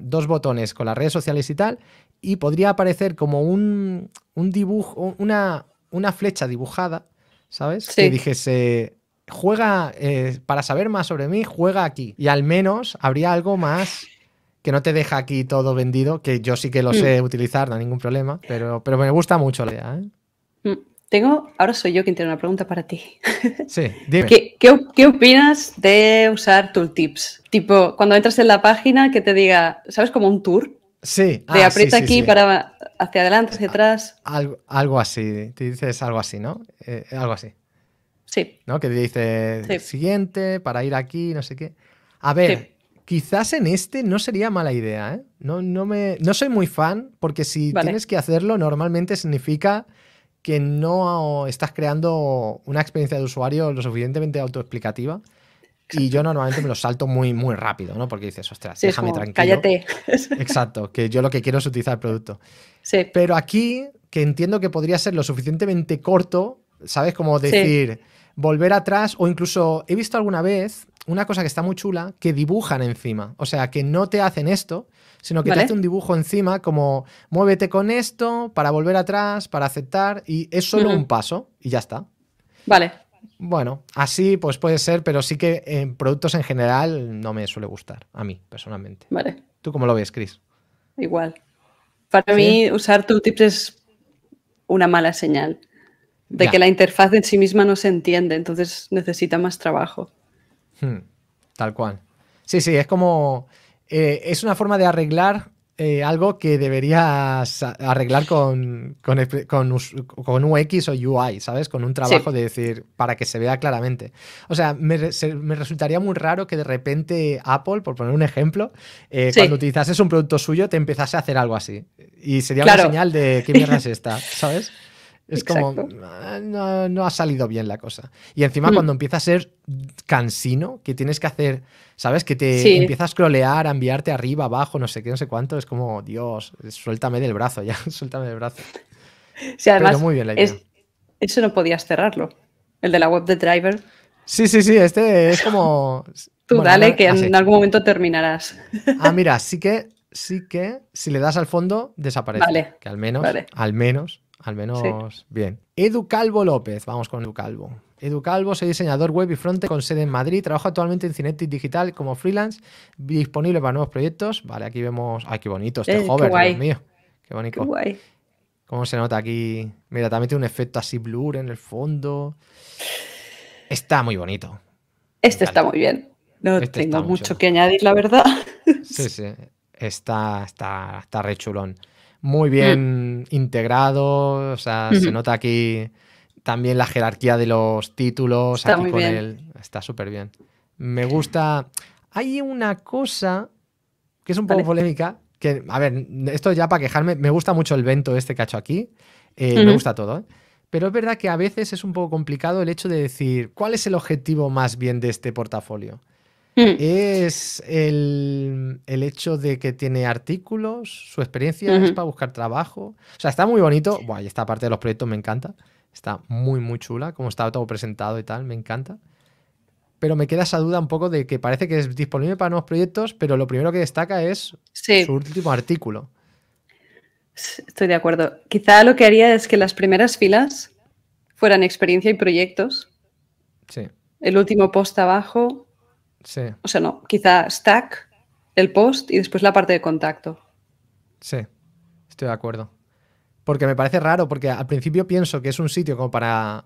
dos botones con las redes sociales y tal, y podría aparecer como un, dibujo, una, una flecha dibujada, ¿sabes? Que dijese, juega, eh, para saber más sobre mí, juega aquí. Y al menos habría algo más que no te deja aquí todo vendido, que yo sí que lo sé mm. utilizar, no hay ningún problema, pero, me gusta mucho la idea. ¿eh? Mm. Tengo, ahora soy yo quien tiene una pregunta para ti. Sí, dime. ¿Qué, qué, opinas de usar tooltips? Tipo, cuando entras en la página que te diga, ¿sabes? Como un tour. Sí. Te ah, aprieta aquí para hacia adelante, hacia atrás. Algo, así, te dices algo así, ¿no? Eh, algo así. Sí. ¿No? Que te dice siguiente, para ir aquí, no sé qué. A ver, Quizás en este no sería mala idea, ¿eh? No, no, me, no soy muy fan, porque si tienes que hacerlo, normalmente significa que no estás creando una experiencia de usuario lo suficientemente autoexplicativa. Y yo normalmente me lo salto muy, muy rápido, ¿no? Porque dices, ostras, déjame tranquilo. Cállate. Exacto, que yo lo que quiero es utilizar el producto. Sí. Pero aquí, que entiendo que podría ser lo suficientemente corto, ¿sabes? Como decir, volver atrás o incluso he visto alguna vez una cosa que está muy chula, que dibujan encima. O sea, que no te hacen esto, sino que te hace un dibujo encima como muévete con esto para volver atrás, para aceptar, y es solo un paso y ya está. Vale. Bueno, así pues puede ser, pero sí que en productos en general no me suele gustar, a mí personalmente. Vale. ¿Tú cómo lo ves, Chris? Igual. Para mí usar tooltips es una mala señal de que la interfaz en sí misma no se entiende, entonces necesita más trabajo. Hmm, tal cual. Sí, sí, es como. Eh, es una forma de arreglar eh, algo que deberías arreglar con, con, con, UX o UI, ¿sabes? Con un trabajo de decir, para que se vea claramente. O sea, me, resultaría muy raro que de repente Apple, por poner un ejemplo, eh, cuando utilizases un producto suyo te empezase a hacer algo así. Y sería una señal de qué mierda es esta, ¿sabes? Es como, ah, no, ha salido bien la cosa. Y encima hmm. cuando empieza a ser cansino, que tienes que hacer, ¿sabes? Que te empiezas a scrollear, a enviarte arriba, abajo, no sé qué, no sé cuánto, es como, Dios, suéltame del brazo ya, suéltame del brazo. Pero muy bien eso no podías cerrarlo, el de la web de driver. Sí, sí, sí, este es como... Tú dale, que ah, en algún momento terminarás. Ah, mira, sí que, sí que, si le das al fondo, desaparece. Que al menos, al menos al menos bien. Edu Calvo López, vamos con Edu Calvo. Edu Calvo, soy diseñador web y fronte con sede en Madrid. Trabajo actualmente en Cinetic Digital como freelance, disponible para nuevos proyectos. Vale, aquí vemos. ¡Ay, qué bonito este eh, hover, Dios mío! ¡Qué bonito! Qué guay. ¿Cómo se nota aquí? Mira, también tiene un efecto así blur en el fondo. Está muy bonito. Este está muy bien. No este tengo mucho, que añadir, la verdad. Sí, sí. Está, está, está re chulón muy mm. bien integrado, o sea, se nota aquí también la jerarquía de los títulos, está bien. está súper bien. Me gusta, hay una cosa que es un poco polémica, que, a ver, esto ya para quejarme, me gusta mucho el vento este que ha hecho aquí, eh, me gusta todo, ¿eh? Pero es verdad que a veces es un poco complicado el hecho de decir cuál es el objetivo más bien de este portafolio. Mm. es el, hecho de que tiene artículos, su experiencia es para buscar trabajo. O sea, está muy bonito. Buah, y esta parte de los proyectos me encanta. Está muy, muy chula, como está todo presentado y tal, me encanta. Pero me queda esa duda un poco de que parece que es disponible para nuevos proyectos, pero lo primero que destaca es su último artículo. Estoy de acuerdo. Quizá lo que haría es que las primeras filas fueran experiencia y proyectos. Sí. El último post abajo, Sí. O sea, no, quizá stack, el post y después la parte de contacto. Sí, estoy de acuerdo. Porque me parece raro, porque al principio pienso que es un sitio como para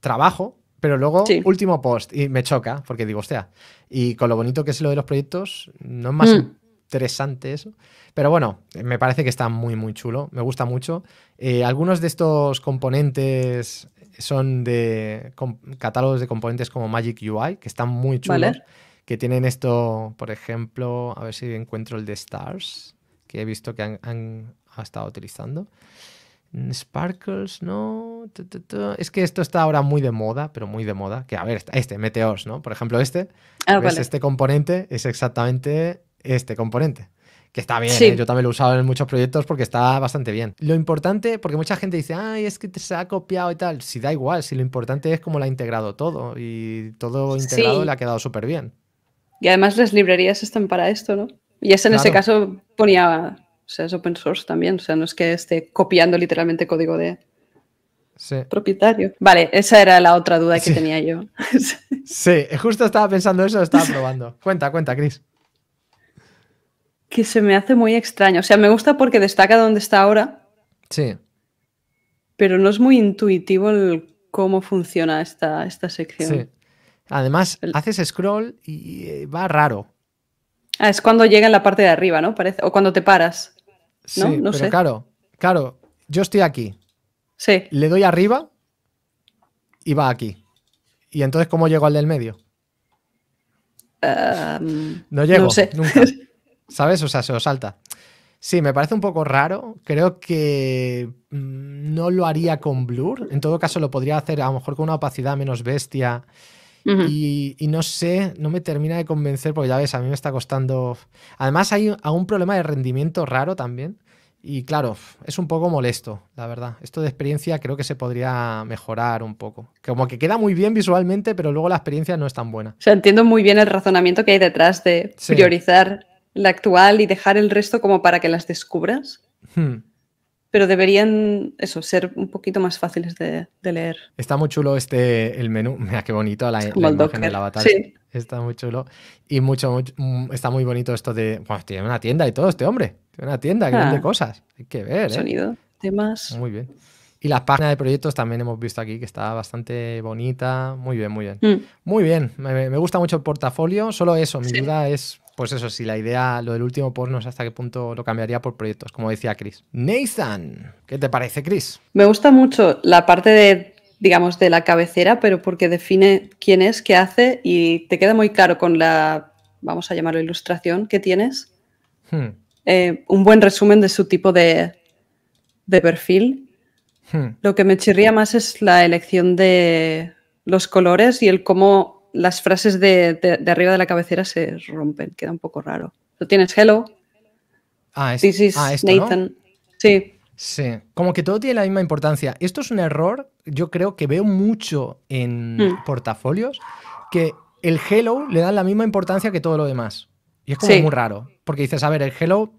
trabajo, pero luego último post y me choca, porque digo, hostia, y con lo bonito que es lo de los proyectos, no es más mm. interesante eso. Pero bueno, me parece que está muy, muy chulo, me gusta mucho. Eh, algunos de estos componentes son de catálogos de componentes como Magic UI, que están muy chulos que tienen esto, por ejemplo, a ver si encuentro el de Stars, que he visto que han, estado utilizando. Mm, Sparkles, no. Es que esto está ahora muy de moda, pero muy de moda. Que a ver, este, Meteors, ¿no? Por ejemplo, este. Ah, este componente es exactamente este componente. Que está bien, ¿eh? yo también lo he usado en muchos proyectos porque está bastante bien. Lo importante, porque mucha gente dice, ay, es que se ha copiado y tal. Si da igual, si lo importante es cómo lo ha integrado todo. Y todo integrado le ha quedado súper bien. Y además las librerías están para esto, ¿no? Y es en ese caso ponía, o sea, es open source también, o sea, no es que esté copiando literalmente código de propietario. Vale, esa era la otra duda que tenía yo. sí, justo estaba pensando eso, estaba probando. Cuenta, cuenta, Cris. Que se me hace muy extraño, o sea, me gusta porque destaca dónde está ahora. Sí. Pero no es muy intuitivo el cómo funciona esta, esta sección. Sí. Además, haces scroll y eh, va raro. Ah, es cuando llega en la parte de arriba, ¿no? Parece, o cuando te paras. ¿no? Sí, sé. claro, claro, yo estoy aquí. Sí. Le doy arriba y va aquí. ¿Y entonces cómo llego al del medio? Em, no llego, sé. nunca. ¿Sabes? O sea, se os salta. Sí, me parece un poco raro. Creo que mm, no lo haría con blur. En todo caso, lo podría hacer a lo mejor con una opacidad menos bestia y, no sé, no me termina de convencer, porque ya ves, a mí me está costando. Además, hay un problema de rendimiento raro también. Y claro, es un poco molesto, la verdad. Esto de experiencia creo que se podría mejorar un poco. Como que queda muy bien visualmente, pero luego la experiencia no es tan buena. O sea, entiendo muy bien el razonamiento que hay detrás de priorizar la actual y dejar el resto como para que las descubras. Hmm pero deberían eso, ser un poquito más fáciles de, leer. Está muy chulo este el menú, mira qué bonito la, la imagen del Está muy chulo y mucho, mm, está muy bonito esto de, tiene una tienda y todo este hombre, tiene una tienda que ah. cosas, hay que ver. ¿eh? Sonido, temas. Muy bien. Y las páginas de proyectos también hemos visto aquí que está bastante bonita. Muy bien, muy bien. Mm. Muy bien, me, gusta mucho el portafolio. Solo eso, mi duda es pues eso, si la idea, lo del último porno no hasta qué punto lo cambiaría por proyectos, como decía Chris. Nathan, ¿qué te parece, Chris? Me gusta mucho la parte de, digamos, de la cabecera, pero porque define quién es, qué hace y te queda muy claro con la, vamos a llamarlo, ilustración que tienes. Hmm. Eh, un buen resumen de su tipo de, perfil. Hmm. Lo que me chirría más es la elección de los colores y el cómo las frases de, arriba de la cabecera se rompen, queda un poco raro. Tú tienes hello. Ah, es, ah, Nathan. Sí. Sí, como que todo tiene la misma importancia. Esto es un error, yo creo que veo mucho en hmm. portafolios, que el hello le dan la misma importancia que todo lo demás. Y es como muy raro, porque dices, a ver, el hello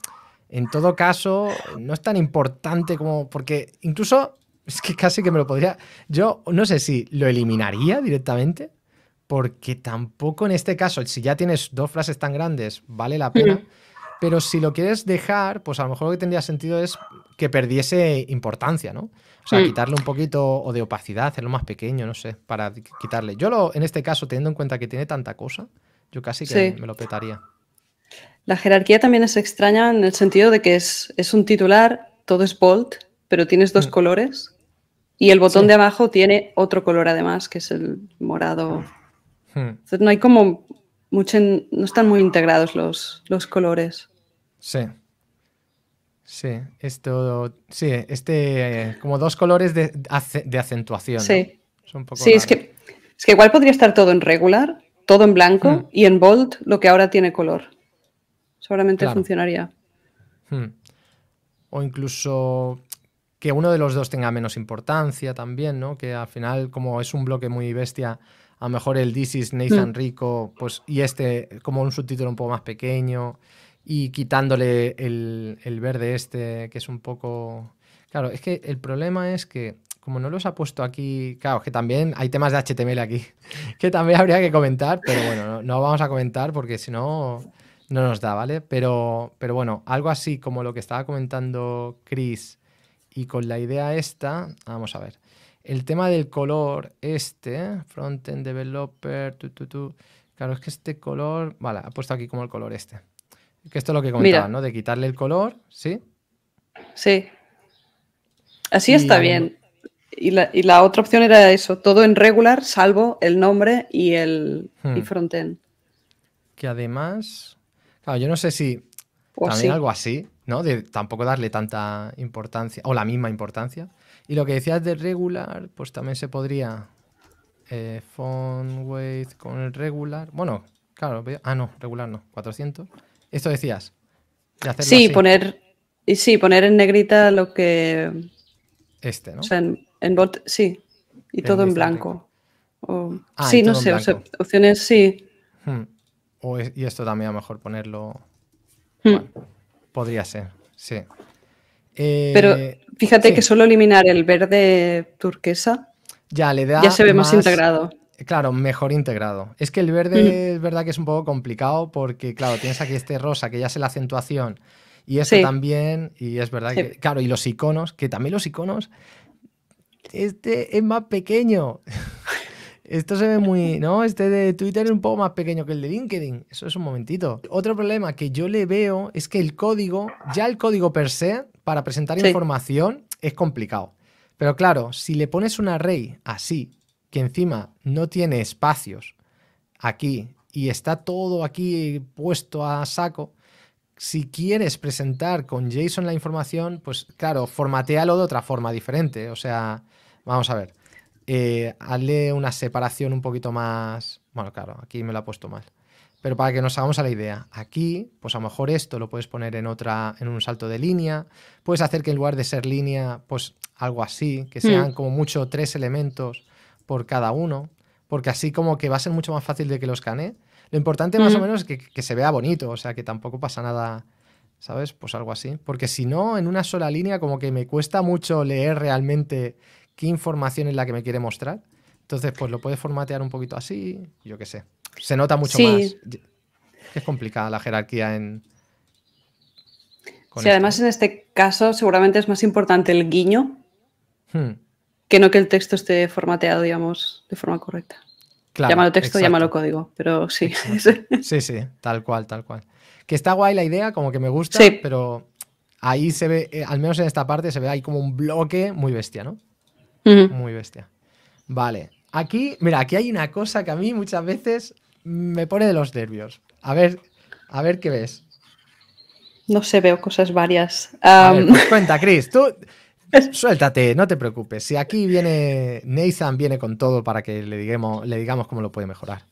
en todo caso no es tan importante como, porque incluso es que casi que me lo podría, yo no sé si lo eliminaría directamente, porque tampoco en este caso, si ya tienes dos frases tan grandes, vale la pena. Pero si lo quieres dejar, pues a lo mejor lo que tendría sentido es que perdiese importancia, ¿no? O sea, mm. quitarle un poquito o de opacidad, hacerlo más pequeño, no sé, para quitarle. Yo lo, en este caso, teniendo en cuenta que tiene tanta cosa, yo casi que me lo petaría. La jerarquía también es extraña en el sentido de que es, un titular, todo es bold, pero tienes dos mm. colores y el botón de abajo tiene otro color además, que es el morado. Hmm. no hay como mucho, no están muy integrados los, colores. Sí. Sí, esto, sí, este, eh, como dos colores de, acentuación. Sí. Es sí, es que, es que igual podría estar todo en regular, todo en blanco hmm. y en bold lo que ahora tiene color. solamente funcionaría. Hmm. O incluso que uno de los dos tenga menos importancia también, ¿no? Que al final, como es un bloque muy bestia, a lo mejor el This is Nathan mm. Rico, pues, y este como un subtítulo un poco más pequeño, y quitándole el, verde este, que es un poco... Claro, es que el problema es que, como no los ha puesto aquí, claro, es que también hay temas de HTML aquí, que también habría que comentar, pero bueno, no, vamos a comentar porque si no, no nos da, ¿vale? Pero, pero bueno, algo así como lo que estaba comentando Chris y con la idea esta, vamos a ver. El tema del color, este, frontend developer, tu, tu, Claro, es que este color, vale, ha puesto aquí como el color este. Que esto es lo que comentaba, ¿no? De quitarle el color, ¿sí? Sí. Así está bien. Y la, otra opción era eso, todo en regular, salvo el nombre y el hmm. frontend. Que además, claro, yo no sé si también algo así, ¿no? De tampoco darle tanta importancia, o la misma importancia, y lo que decías de regular, pues también se podría eh, font weight con el regular. Bueno, claro, ah, no, regular no, 400. Esto decías. sí, poner y sí, poner en negrita lo que. Este, ¿no? O sea, en, sí. Y todo en blanco. Ah, sí, no sé, opciones sí. Hmm. y esto también a lo mejor ponerlo. Hmm. podría ser, sí. Pero eh, fíjate que solo eliminar el verde turquesa ya, le da ya se ve más, integrado. Claro, mejor integrado. Es que el verde es verdad que es un poco complicado porque, claro, tienes aquí este rosa que ya es la acentuación y ese también, y es verdad que, claro, y los iconos, que también los iconos, este es más pequeño. Esto se ve muy. No, este de Twitter es un poco más pequeño que el de LinkedIn. Eso es un momentito. Otro problema que yo le veo es que el código, ya el código per se, para presentar información, es complicado. Pero claro, si le pones un array así, que encima no tiene espacios aquí y está todo aquí puesto a saco, si quieres presentar con JSON la información, pues claro, formatealo de otra forma diferente. O sea, vamos a ver eh, una separación un poquito más. Bueno, claro, aquí me lo ha puesto mal. Pero para que nos hagamos a la idea, aquí, pues a lo mejor esto lo puedes poner en otra, en un salto de línea. Puedes hacer que en lugar de ser línea, pues algo así, que hmm. sean como mucho tres elementos por cada uno, porque así como que va a ser mucho más fácil de que lo escanee. Lo importante más o hmm. menos es que, que se vea bonito, o sea, que tampoco pasa nada ¿sabes? Pues algo así. Porque si no, en una sola línea como que me cuesta mucho leer realmente qué información es la que me quiere mostrar. Entonces, pues lo puedes formatear un poquito así, yo qué sé. Se nota mucho más. Es complicada la jerarquía en. sí, además en este caso seguramente es más importante el guiño hmm. que no que el texto esté formateado, digamos, de forma correcta. Claro, llámalo texto, llámalo código, pero sí. sí, sí, tal cual, tal cual. Que está guay la idea, como que me gusta, pero ahí se ve, eh, al menos en esta parte, se ve ahí como un bloque muy bestia, ¿no? Muy bestia. Vale. Aquí, mira, aquí hay una cosa que a mí muchas veces me pone de los nervios. A ver, a ver qué ves. No sé, veo cosas varias. Pues cuenta, Chris, tú suéltate, no te preocupes. Si aquí viene Nathan, viene con todo para que le digamos, le digamos cómo lo puede mejorar.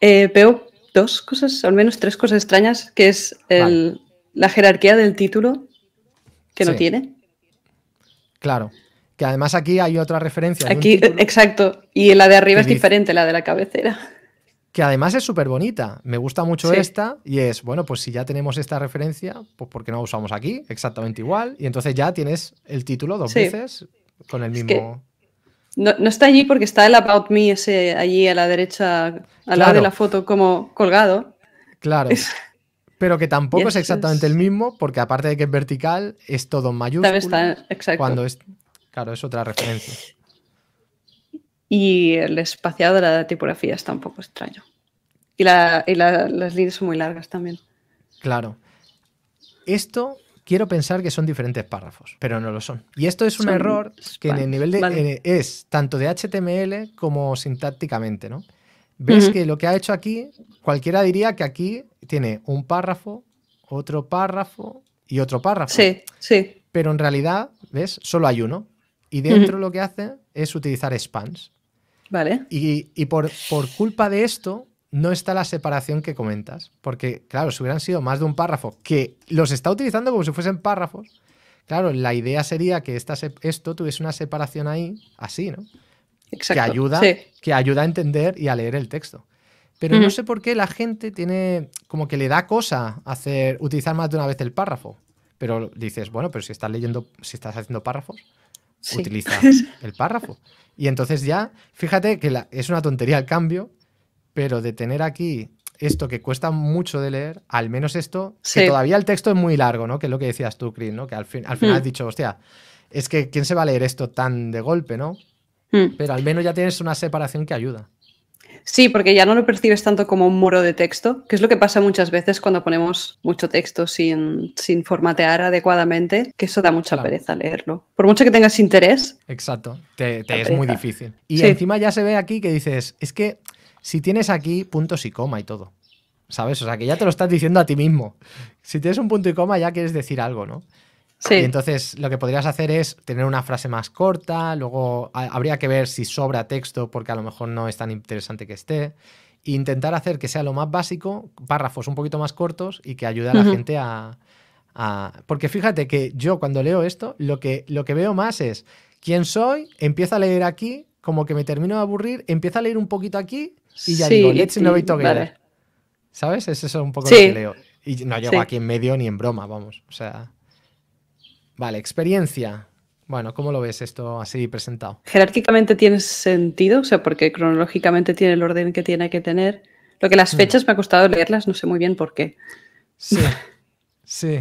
Eh, veo dos cosas, al menos tres cosas extrañas, que es la jerarquía del título que no tiene. Claro. Que además aquí hay otra referencia. Aquí, exacto. Y la de arriba es diferente, la de la cabecera. Que además es súper bonita. Me gusta mucho esta. Y es, bueno, pues si ya tenemos esta referencia, pues ¿por qué no la usamos aquí? Exactamente igual. Y entonces ya tienes el título dos veces con el mismo. No, está allí porque está el About Me ese allí a la derecha, al lado de la foto, como colgado. Claro. Pero que tampoco es exactamente el mismo, porque aparte de que es vertical, es todo en mayúsculas. Cuando es, Claro, es otra referencia. Y el espaciado de la tipografía está un poco extraño. Y, las líneas son muy largas también. Claro. Esto quiero pensar que son diferentes párrafos, pero no lo son. Y esto es un error que en el nivel de eh, es tanto de HTML como sintácticamente, ¿no? Ves que lo que ha hecho aquí, cualquiera diría que aquí tiene un párrafo, otro párrafo y otro párrafo. Sí, sí. Pero en realidad, ¿ves? Solo hay uno. Y dentro lo que hace es utilizar spans. Vale. Y, por, por culpa de esto, no está la separación que comentas. Porque, claro, si hubieran sido más de un párrafo, que los está utilizando como si fuesen párrafos, claro, la idea sería que esta esto tuviese una separación ahí, así, ¿no? Exacto. Que ayuda, que ayuda a entender y a leer el texto. Pero no sé por qué la gente tiene, como que le da cosa hacer, utilizar más de una vez el párrafo. Pero dices, bueno, pero si estás leyendo, si estás haciendo párrafos, Utilizas el párrafo. Y entonces ya, fíjate que es una tontería el cambio, pero de tener aquí esto que cuesta mucho de leer, al menos esto, que todavía el texto es muy largo, ¿no? Que es lo que decías tú, Chris, ¿no? Que al, fin, al final has mm. dicho, hostia, es que ¿quién se va a leer esto tan de golpe, ¿no? Mm. Pero al menos ya tienes una separación que ayuda. Sí, porque ya no lo percibes tanto como un muro de texto, que es lo que pasa muchas veces cuando ponemos mucho texto sin, formatear adecuadamente, que eso da mucha pereza leerlo. Por mucho que tengas interés. Exacto, te, es muy difícil. Y encima ya se ve aquí que dices, es que si tienes aquí puntos y coma y todo, ¿sabes? O sea, que ya te lo estás diciendo a ti mismo. Si tienes un punto y coma ya quieres decir algo, ¿no? entonces lo que podrías hacer es tener una frase más corta, luego habría que ver si sobra texto porque a lo mejor no es tan interesante que esté. E intentar hacer que sea lo más básico, párrafos un poquito más cortos y que ayude a la gente a, Porque fíjate que yo cuando leo esto, lo que, lo que veo más es quién soy, empiezo a leer aquí, como que me termino de aburrir, empiezo a leer un poquito aquí y ya digo, let's innovate together. Vale. ¿Sabes? Es eso un poco lo que leo. Y no llego aquí en medio ni en broma, vamos. O sea. Vale, experiencia. Bueno, ¿cómo lo ves esto así presentado? Jerárquicamente tiene sentido, o sea, porque cronológicamente tiene el orden que tiene que tener. Lo que las hmm. fechas me ha costado leerlas, no sé muy bien por qué. Sí, sí.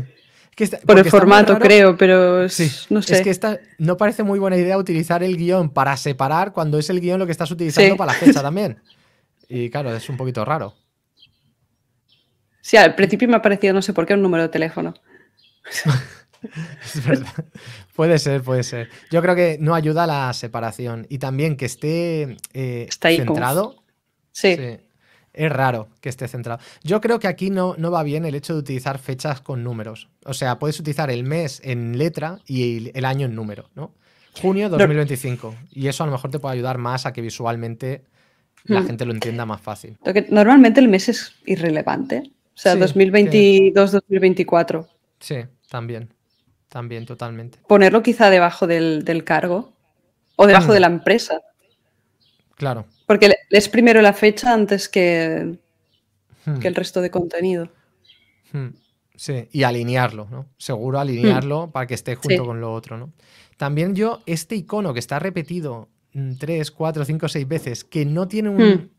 por el formato, creo, pero no sé. Es que no parece muy buena idea utilizar el guión para separar cuando es el guión lo que estás utilizando para la fecha también. Y claro, es un poquito raro. Sí, al principio me ha parecido, no sé por qué, un número de teléfono. Es verdad. Puede ser, puede ser. Yo creo que no ayuda la separación y también que esté eh, centrado. sí. Es raro que esté centrado. Yo creo que aquí no, no, va bien el hecho de utilizar fechas con números. O sea, puedes utilizar el mes en letra y el año en número, ¿no? Junio 2025. Y eso a lo mejor te puede ayudar más a que visualmente la mm. gente lo entienda más fácil. normalmente el mes es irrelevante. O sea, 2022-2024. Sí, también. También, totalmente. Ponerlo quizá debajo del, cargo o debajo mm. de la empresa. Claro. Porque es primero la fecha antes que, hmm. el resto de contenido. Hmm. Sí, y alinearlo, ¿no? Seguro alinearlo hmm. para que esté junto con lo otro, ¿no? También yo, este icono que está repetido mm, tres, cuatro, cinco, seis veces, que no tiene un,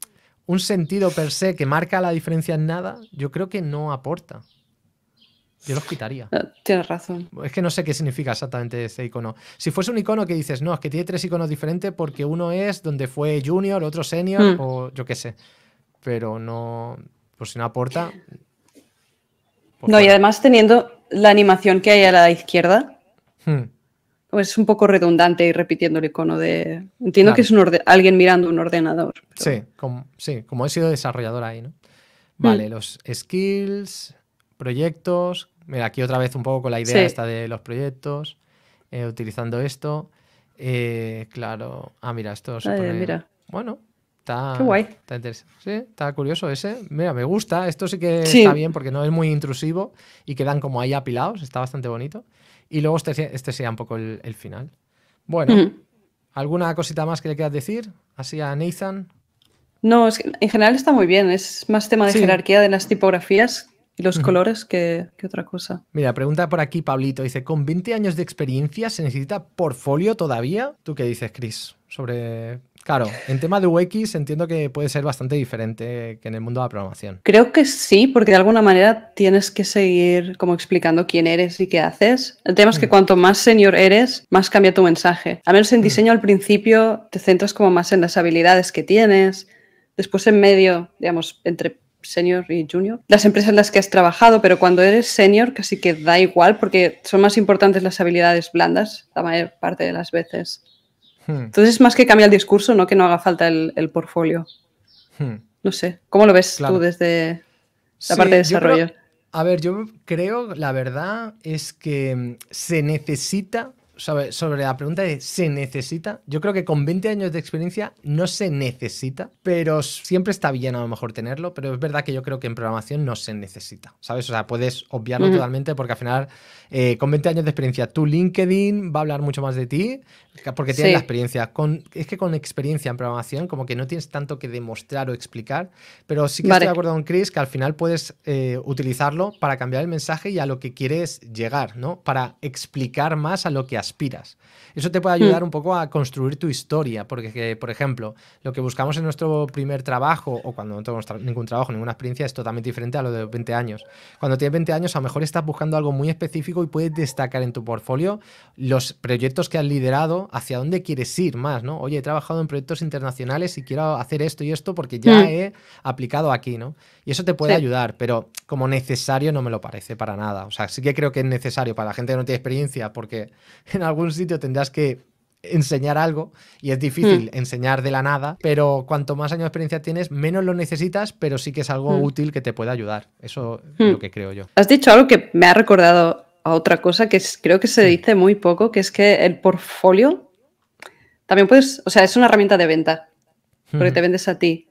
un sentido per se, que marca la diferencia en nada, yo creo que no aporta. Yo los quitaría. Ah, tienes razón. Es que no sé qué significa exactamente ese icono. Si fuese un icono que dices, no, es que tiene tres iconos diferentes porque uno es donde fue junior, otro senior hmm. o yo qué sé. Pero no, pues si no aporta. Pues no, y además teniendo la animación que hay a la izquierda, hmm. pues es un poco redundante ir repitiendo el icono de... Entiendo que es un alguien mirando un ordenador. Sí, como, sí, como he sido desarrollador ahí, ¿no? Vale, hmm. los skills, proyectos, Mira, aquí otra vez un poco con la idea esta de los proyectos, eh, utilizando esto. Eh, claro. Ah, mira, esto se pone... Bueno, está, está interesante. Sí, está curioso ese. Mira, me gusta. Esto sí que está bien porque no es muy intrusivo y quedan como ahí apilados. Está bastante bonito. Y luego este, este sea un poco el, final. Bueno, ¿alguna cosita más que le quieras decir? Así a Nathan. No, en general está muy bien. Es más tema de jerarquía de las tipografías y los colores, que, otra cosa? Mira, pregunta por aquí Pablito. Dice, ¿con 20 años de experiencia se necesita portfolio todavía? ¿Tú qué dices, Chris? Sobre... Claro, en tema de UX entiendo que puede ser bastante diferente que en el mundo de la programación. Creo que sí, porque de alguna manera tienes que seguir como explicando quién eres y qué haces. El tema es que mm. cuanto más senior eres, más cambia tu mensaje. A menos en mm. diseño al principio te centras como más en las habilidades que tienes, después en medio, digamos, entre senior y junior, las empresas en las que has trabajado, pero cuando eres senior casi que da igual porque son más importantes las habilidades blandas la mayor parte de las veces. Hmm. Entonces es más que cambia el discurso, no que no haga falta el, portfolio. Hmm. No sé, ¿cómo lo ves tú desde la parte de desarrollo? a ver, yo creo, la verdad es que mm, se necesita sobre, la pregunta de ¿se necesita? Yo creo que con 20 años de experiencia no se necesita, pero siempre está bien a lo mejor tenerlo, pero es verdad que yo creo que en programación no se necesita, ¿sabes? O sea, puedes obviarlo totalmente porque al final, eh, con 20 años de experiencia, tu LinkedIn va a hablar mucho más de ti porque tienes la experiencia. Con, es que con experiencia en programación como que no tienes tanto que demostrar o explicar, pero sí que estoy de acuerdo con Chris que al final puedes eh, utilizarlo para cambiar el mensaje y a lo que quieres llegar, ¿no? Para explicar más a lo que has eso te puede hmm. ayudar un poco a construir tu historia, porque, por ejemplo, lo que buscamos en nuestro primer trabajo o cuando no tenemos ningún trabajo, ninguna experiencia, es totalmente diferente a lo de 20 años. Cuando tienes 20 años, a lo mejor estás buscando algo muy específico y puedes destacar en tu portfolio los proyectos que has liderado, hacia dónde quieres ir más, ¿no? Oye, he trabajado en proyectos internacionales y quiero hacer esto y esto porque ya hmm. he aplicado aquí, ¿no? Y eso te puede ayudar, pero como necesario no me lo parece para nada. O sea, sí que creo que es necesario para la gente que no tiene experiencia porque en algún sitio tendrás que enseñar algo y es difícil hmm. enseñar de la nada, pero cuanto más años de experiencia tienes, menos lo necesitas, pero sí que es algo hmm. útil que te puede ayudar. Eso hmm. es lo que creo yo. Has dicho algo que me ha recordado a otra cosa que creo que se dice muy poco, que es que el portfolio también puedes, o sea, es una herramienta de venta, porque te vendes a ti.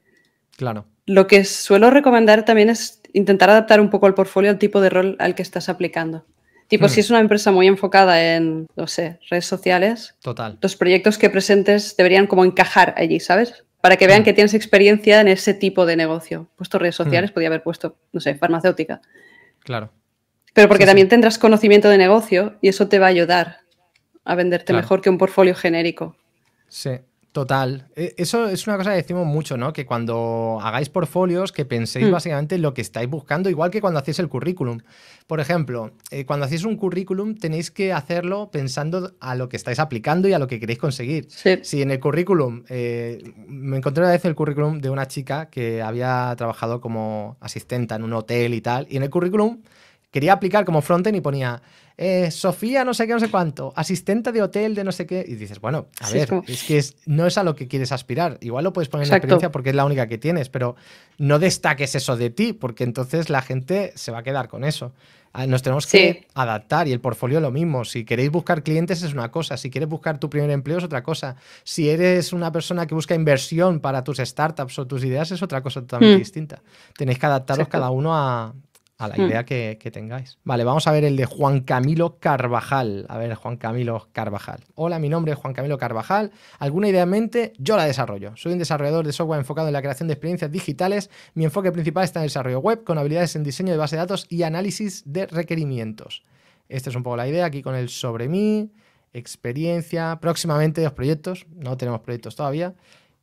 Claro. Lo que suelo recomendar también es intentar adaptar un poco el portfolio al tipo de rol al que estás aplicando. Tipo, hmm. si es una empresa muy enfocada en, no sé, redes sociales. Total. Los proyectos que presentes deberían como encajar allí, ¿sabes? Para que vean hmm. que tienes experiencia en ese tipo de negocio. Puesto redes hmm. sociales, podría haber puesto, no sé, farmacéutica. Claro. Pero porque también tendrás conocimiento de negocio y eso te va a ayudar a venderte mejor que un portfolio genérico. Sí, Total. E, eso es una cosa que decimos mucho, ¿no? Que cuando hagáis porfolios, que penséis hmm. básicamente en lo que estáis buscando, igual que cuando hacéis el currículum. Por ejemplo, eh, cuando hacéis un currículum tenéis que hacerlo pensando a lo que estáis aplicando y a lo que queréis conseguir. Sí. Si en el currículum, eh, me encontré una vez el currículum de una chica que había trabajado como asistenta en un hotel y tal, y en el currículum quería aplicar como frontend y ponía eh, Sofía no sé qué, no sé cuánto, asistente de hotel de no sé qué. Y dices, bueno, a ver, es, que es, no es a lo que quieres aspirar. Igual lo puedes poner en en experiencia porque es la única que tienes, pero no destaques eso de ti porque entonces la gente se va a quedar con eso. Ah, nos tenemos que adaptar y el portfolio lo mismo. Si queréis buscar clientes es una cosa, si quieres buscar tu primer empleo es otra cosa. Si eres una persona que busca inversión para tus startups o tus ideas es otra cosa totalmente hmm. distinta. Tenéis que adaptaros cada uno a, a la hmm. idea que, tengáis. Vale, vamos a ver el de Juan Camilo Carvajal. A ver, Juan Camilo Carvajal. Hola, mi nombre es Juan Camilo Carvajal. ¿Alguna idea en mente? Yo la desarrollo. Soy un desarrollador de software enfocado en la creación de experiencias digitales. Mi enfoque principal está en el desarrollo web, con habilidades en diseño de base de datos y análisis de requerimientos. Esta es un poco la idea, aquí con el sobre mí, experiencia, próximamente dos proyectos. No tenemos proyectos todavía.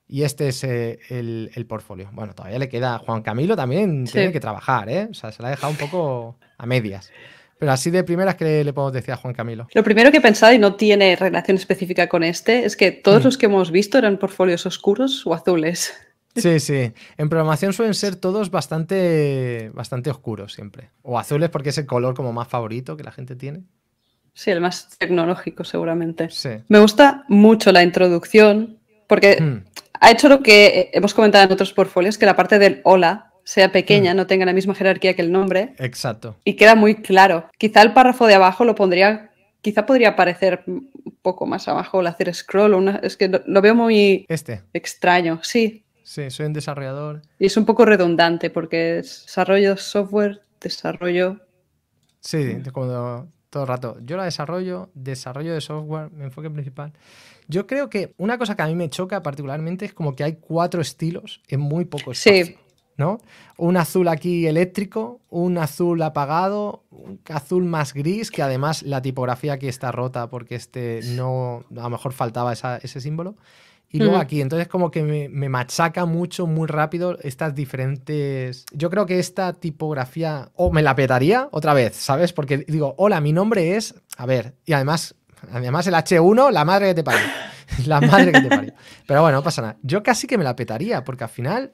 Y este es eh, el, portfolio. Bueno, todavía le queda. Juan Camilo también tiene que trabajar, ¿eh? O sea, se la ha dejado un poco a medias. Pero así de primeras, que le, puedo podemos decir a Juan Camilo? Lo primero que he pensado, y no tiene relación específica con este, es que todos mm. los que hemos visto eran portfolios oscuros o azules. Sí, sí. En programación suelen ser todos bastante, bastante oscuros siempre. O azules porque es el color como más favorito que la gente tiene. Sí, el más tecnológico seguramente. Me gusta mucho la introducción porque hmm. ha hecho lo que hemos comentado en otros portfolios, que la parte del hola sea pequeña, hmm. no tenga la misma jerarquía que el nombre. Exacto. Y queda muy claro. Quizá el párrafo de abajo lo pondría quizá podría aparecer un poco más abajo el hacer scroll. es que lo, veo muy este. extraño, sí. Sí, soy un desarrollador. Y es un poco redundante porque es desarrollo software, desarrollo... Sí, cuando todo rato. Yo la desarrollo, desarrollo de software, mi enfoque principal. Yo creo que una cosa que a mí me choca particularmente es como que hay cuatro estilos en muy poco espacio. ¿no? Un azul aquí eléctrico, un azul apagado, un azul más gris, que además la tipografía aquí está rota porque este no, a lo mejor faltaba ese símbolo. Y luego aquí, entonces como que me, machaca mucho, muy rápido estas diferentes... Yo creo que esta tipografía o me la petaría otra vez, ¿sabes? Porque digo, hola, mi nombre es... A ver, y además, además el H1, la madre que te parió. la madre que te parió. Pero bueno, no pasa nada. Yo casi que me la petaría porque al final...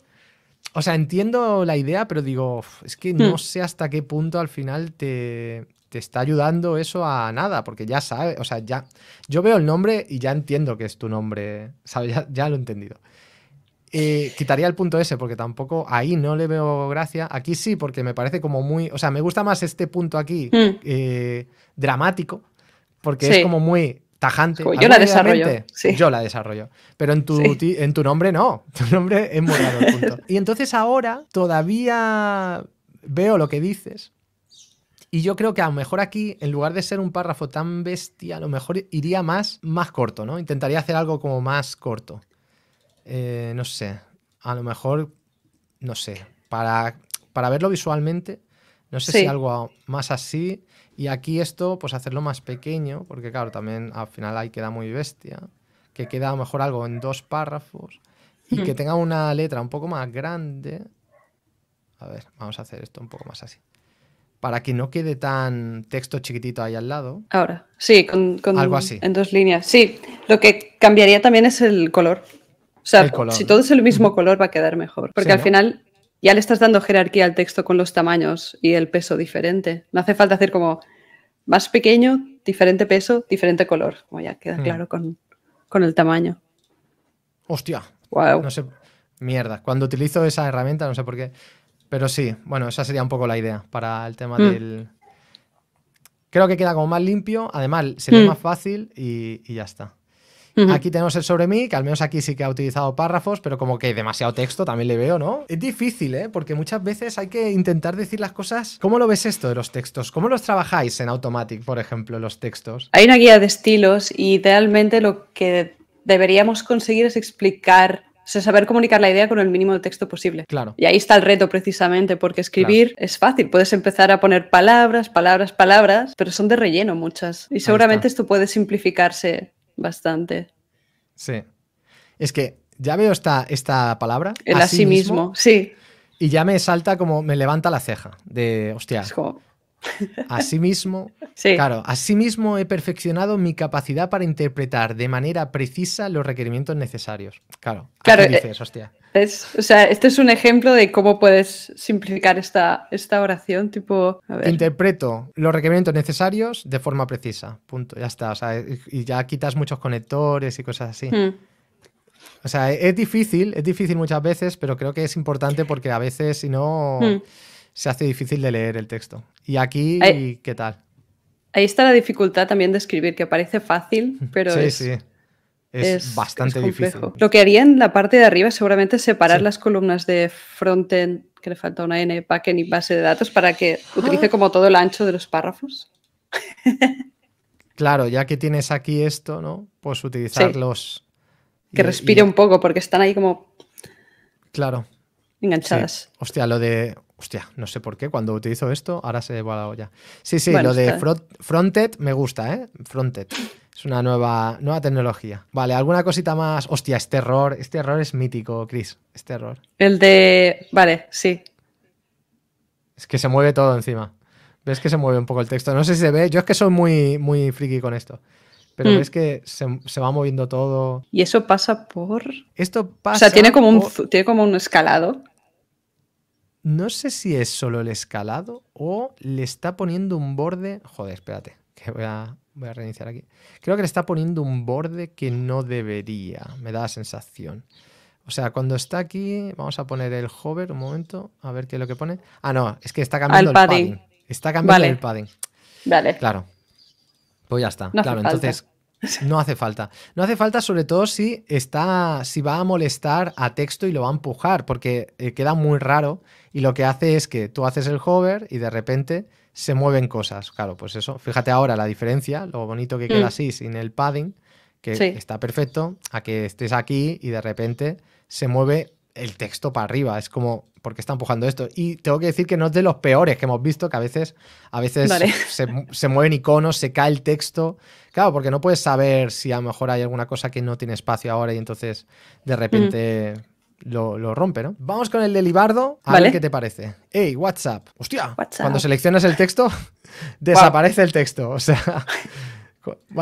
O sea, entiendo la idea, pero digo, es que no hmm. sé hasta qué punto al final te, está ayudando eso a nada, porque ya sabes, o sea, ya. Yo veo el nombre y ya entiendo que es tu nombre, sabe Ya, lo he entendido. Eh, quitaría el punto ese porque tampoco ahí no le veo gracia. Aquí sí, porque me parece como muy. O sea, me gusta más este punto aquí hmm. eh, dramático, porque es como muy. Yo la desarrollo. Yo la desarrollo. Pero en tu, en tu nombre no. Tu nombre es muy punto. Y entonces ahora todavía veo lo que dices. Y yo creo que a lo mejor aquí, en lugar de ser un párrafo tan bestia, a lo mejor iría más, más corto, ¿no? Intentaría hacer algo como más corto. Eh, no sé. A lo mejor, no sé. Para, para verlo visualmente, no sé si algo más así. Y aquí esto, pues hacerlo más pequeño, porque claro, también al final ahí queda muy bestia, que queda a lo mejor algo en dos párrafos y que hmm. tenga una letra un poco más grande. A ver, vamos a hacer esto un poco más así. Para que no quede tan texto chiquitito ahí al lado. Ahora, sí, con, algo así. En dos líneas, sí. Lo que cambiaría también es el color. O sea, si todo es el mismo color va a quedar mejor. Porque al final ya le estás dando jerarquía al texto con los tamaños y el peso diferente. No hace falta hacer como más pequeño, diferente peso, diferente color. Como ya queda mm. claro con, el tamaño. Hostia. Wow. No sé. Mierda. Cuando utilizo esa herramienta, no sé por qué. Pero sí, bueno, esa sería un poco la idea para el tema mm. del. Creo que queda como más limpio. Además, sería mm. más fácil y ya está. Aquí tenemos el sobre mí, que al menos aquí sí que ha utilizado párrafos, pero como que hay demasiado texto también le veo, ¿no? Es difícil, ¿eh? Porque muchas veces hay que intentar decir las cosas. ¿Cómo lo ves esto de los textos? ¿Cómo los trabajáis en Automatic, por ejemplo, los textos? Hay una guía de estilos y idealmente lo que deberíamos conseguir es explicar o sea, saber comunicar la idea con el mínimo de texto posible. Claro. Y ahí está el reto precisamente, porque escribir es fácil. Puedes empezar a poner palabras, palabras, palabras, pero son de relleno muchas. Y seguramente esto puede simplificarse bastante. Sí. Es que ya veo esta, esta palabra. El asimismo, sí, Y ya me salta como, me levanta la ceja de, hostia. Asimismo, claro, asimismo he perfeccionado mi capacidad para interpretar de manera precisa los requerimientos necesarios. Claro, claro dices, eh, hostia. Es, o sea, este es un ejemplo de cómo puedes simplificar esta, esta oración, tipo... Interpreto los requerimientos necesarios de forma precisa, punto, ya está. O sea, y ya quitas muchos conectores y cosas así. Hmm. O sea, es difícil, es difícil muchas veces, pero creo que es importante porque a veces si no... Hmm se hace difícil de leer el texto. ¿Y aquí qué tal? Ahí está la dificultad también de escribir, que parece fácil, pero sí, es, sí. Es, bastante difícil. Lo que haría en la parte de arriba seguramente separar las columnas de frontend, que le falta una N, backend y base de datos para que utilice ah. como todo el ancho de los párrafos. claro, ya que tienes aquí esto, ¿no? Pues utilizarlos. Que respire un poco porque están ahí como... Claro. Enganchadas. Hostia, lo de Hostia, no sé por qué, cuando utilizo esto, ahora se va a la olla. Sí, sí, lo de Fronted me gusta, ¿eh? Fronted. Es una nueva, nueva tecnología. Vale, alguna cosita más. Hostia, este error, este error es mítico, Chris. Este error. El de. Vale, sí. Es que se mueve todo encima. Ves que se mueve un poco el texto. No sé si se ve. Yo es que soy muy, muy friki con esto. Pero es mm. ves que se, va moviendo todo. Y eso pasa por. Esto pasa. O sea, tiene como, un, tiene como un escalado. No sé si es solo el escalado o le está poniendo un borde. Joder, espérate, que voy a, reiniciar aquí. Creo que le está poniendo un borde que no debería, me da la sensación. O sea, cuando está aquí, vamos a poner el hover un momento, a ver qué es lo que pone. Ah, no, es que está cambiando el padding. Está cambiando el padding. Vale. Claro. Pues ya está. claro, entonces, No hace falta. No hace falta, sobre todo si está, si va a molestar a texto y lo va a empujar, porque eh, queda muy raro. Y lo que hace es que tú haces el hover y de repente se mueven cosas. Claro, pues eso. Fíjate ahora la diferencia, lo bonito que queda mm. así sin el padding, que está perfecto, a que estés aquí y de repente se mueve el texto para arriba. Es como, ¿por qué está empujando esto? Y tengo que decir que no es de los peores que hemos visto, que a veces, a veces se, mueven iconos, se cae el texto. Claro, porque no puedes saber si a lo mejor hay alguna cosa que no tiene espacio ahora y entonces de repente. Lo, rompe, ¿no? Vamos con el de Libardo, a vale. ver qué te parece. hey WhatsApp! ¡Hostia! cuando seleccionas el texto, desaparece el texto. O sea,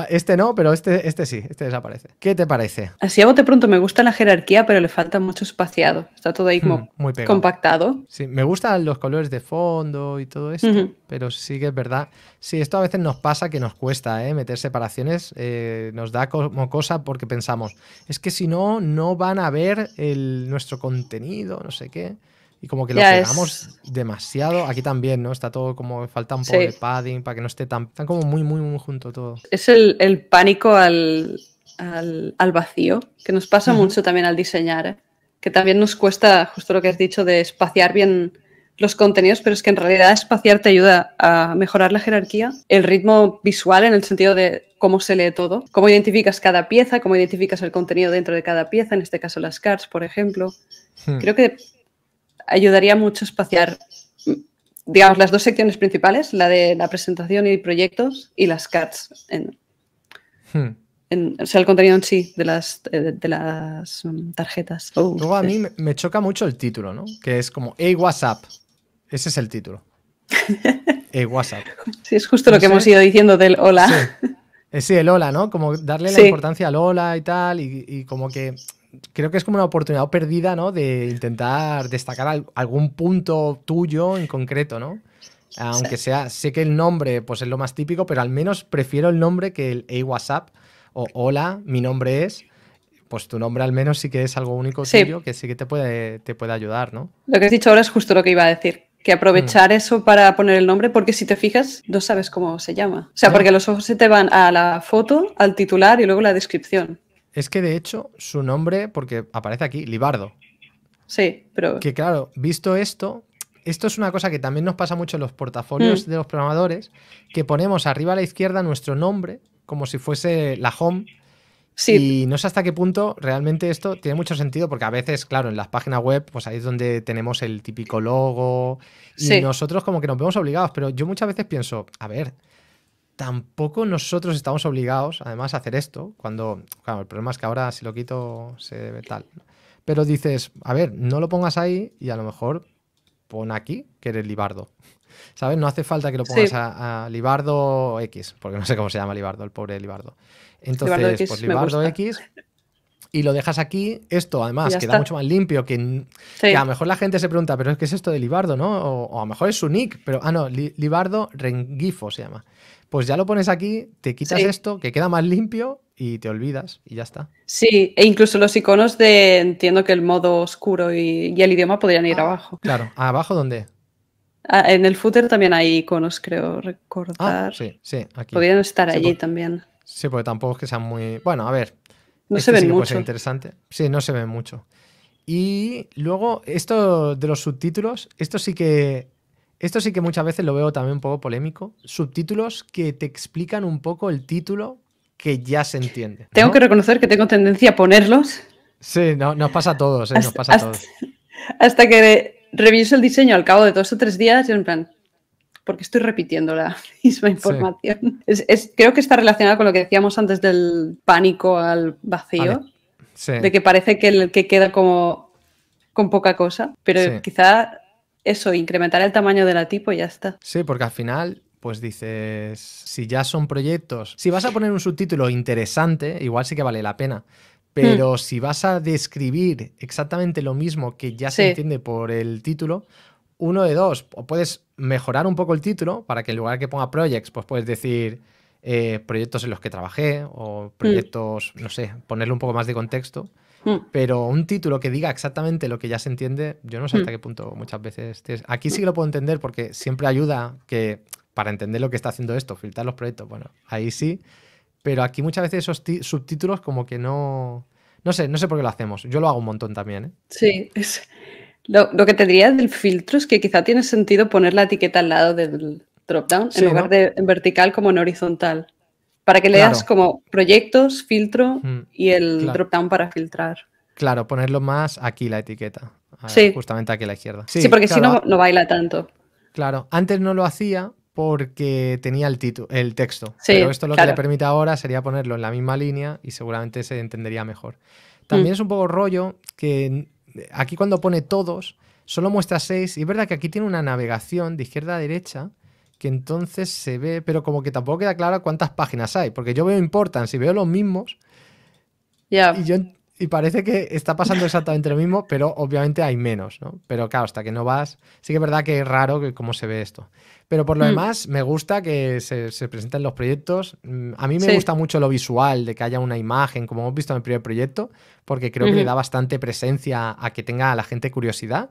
este no, pero este, este sí, este desaparece. ¿Qué te parece? Así a bote pronto me gusta la jerarquía, pero le falta mucho espaciado. Está todo ahí hmm, muy compactado. Sí, me gustan los colores de fondo y todo esto, pero sí que es verdad. Sí, esto a veces nos pasa que nos cuesta ¿eh? meter separaciones. Eh, nos da como cosa porque pensamos, es que si no, no van a ver el, nuestro contenido, no sé qué y como que lo pegamos demasiado. Aquí también, ¿no? Está todo como, falta un poco de padding para que no esté tan, están como muy, muy, muy junto todo. Es el, pánico al, vacío, que nos pasa mucho también al diseñar, ¿eh? que también nos cuesta, justo lo que has dicho, de espaciar bien los contenidos, pero es que en realidad espaciar te ayuda a mejorar la jerarquía, el ritmo visual en el sentido de cómo se lee todo, cómo identificas cada pieza, cómo identificas el contenido dentro de cada pieza, en este caso las cards, por ejemplo. Hmm. Creo que ayudaría mucho espaciar, digamos, las dos secciones principales, la de la presentación y proyectos y las CATs. Hmm. o sea, el contenido en sí de las, eh, de, las mm, tarjetas. Oh, Luego a mí me, choca mucho el título, ¿no? Que es como, hey, WhatsApp. Ese es el título. hey, WhatsApp. Sí, es justo lo que hemos ido diciendo del hola. Sí. el hola, ¿no? Como darle la importancia al hola y tal, y, como que creo que es como una oportunidad perdida, ¿no? De intentar destacar algún punto tuyo en concreto, ¿no? Aunque sea, sé que el nombre pues es lo más típico, pero al menos prefiero el nombre que el hey WhatsApp o hola, mi nombre es. Pues tu nombre al menos sí que es algo único tuyo que sí que te puede, te puede ayudar, ¿no? Lo que has dicho ahora es justo lo que iba a decir que aprovechar mm. eso para poner el nombre, porque si te fijas, no sabes cómo se llama. O sea, porque los ojos se te van a la foto, al titular y luego la descripción es que de hecho su nombre, porque aparece aquí, Libardo. Sí, pero... Que claro, visto esto, esto es una cosa que también nos pasa mucho en los portafolios mm. de los programadores, que ponemos arriba a la izquierda nuestro nombre como si fuese la home. Sí. Y no sé hasta qué punto realmente esto tiene mucho sentido, porque a veces, claro, en las páginas web, pues ahí es donde tenemos el típico logo y nosotros como que nos vemos obligados, pero yo muchas veces pienso, a ver, tampoco nosotros estamos obligados, además, a hacer esto. Cuando, el problema es que ahora si lo quito se ve tal. Pero dices, a ver, no lo pongas ahí y a lo mejor pon aquí que eres Libardo. ¿Sabes? No hace falta que lo pongas a, Libardo X, porque no sé cómo se llama Libardo, el pobre Libardo. Entonces, pues Libardo X y lo dejas aquí. Esto, además, queda mucho más limpio. Que, a lo mejor la gente se pregunta, pero es que es esto de Libardo, ¿no? O, a lo mejor es su nick, pero ah, no, Libardo Rengifo se llama pues ya lo pones aquí, te quitas esto, que queda más limpio y te olvidas y ya está. Sí, e incluso los iconos de entiendo que el modo oscuro y, el idioma podrían ir ah, abajo. Claro, ¿abajo dónde? Ah, en el footer también hay iconos, creo ah, recordar. Ah, sí, sí, aquí. Podrían estar allí también. Sí, porque tampoco es que sean muy. Bueno, a ver. No este se ven mucho. interesante. Sí, no se ve mucho. Y luego, esto de los subtítulos, esto sí que esto sí que muchas veces lo veo también un poco polémico. Subtítulos que te explican un poco el título que ya se entiende. Tengo que reconocer que tengo tendencia a ponerlos. Sí, no, nos pasa a todos, ¿eh? hasta, nos pasa a todos. Hasta, que reviso el diseño al cabo de dos o tres días y en plan, porque estoy repitiendo la misma información. creo que está relacionado con lo que decíamos antes del pánico al vacío, sí. de que parece que, el, que queda como con poca cosa, pero quizá eso, incrementar el tamaño de la tipo y ya está. Sí, porque al final pues dices, si ya son proyectos, si vas a poner un subtítulo interesante, igual sí que vale la pena. Pero hmm. si vas a describir exactamente lo mismo que ya se entiende por el título, uno de dos, o puedes mejorar un poco el título para que en lugar que ponga projects, pues puedes decir eh, proyectos en los que trabajé o hmm. proyectos, no sé, ponerle un poco más de contexto. Hmm. Pero un título que diga exactamente lo que ya se entiende, yo no sé hasta hmm. qué punto muchas veces. Aquí sí hmm. que lo puedo entender porque siempre ayuda que para entender lo que está haciendo esto, filtrar los proyectos, bueno, ahí sí. Pero aquí muchas veces esos subtítulos como que no... No sé, no sé por qué lo hacemos. Yo lo hago un montón también. ¿eh? Sí, es... lo, que tendría del filtro es que quizá tiene sentido poner la etiqueta al lado del drop down en lugar de en vertical como en horizontal para que leas como proyectos, filtro mm, y el drop-down para filtrar. Claro, ponerlo más aquí la etiqueta. Justamente aquí a la izquierda. Sí, porque si no, no baila tanto. Claro, antes no lo hacía porque tenía el, título, el texto. pero esto lo que le permite ahora sería ponerlo en la misma línea y seguramente se entendería mejor. Mm. También es un poco rollo que aquí cuando pone todos, solo muestra seis. Y es verdad que aquí tiene una navegación de izquierda a derecha que entonces se ve, pero como que tampoco queda claro cuántas páginas hay, porque yo veo Importance y veo los mismos. Y, parece que está pasando exactamente lo mismo, pero obviamente hay menos, ¿no? Pero claro, hasta que no vas, sí que es verdad que es raro que cómo se ve esto. Pero por lo mm. demás, me gusta que se, presenten los proyectos. Mm, a mí me gusta mucho lo visual, de que haya una imagen, como hemos visto en el primer proyecto, porque creo que le da bastante presencia a que tenga a la gente curiosidad.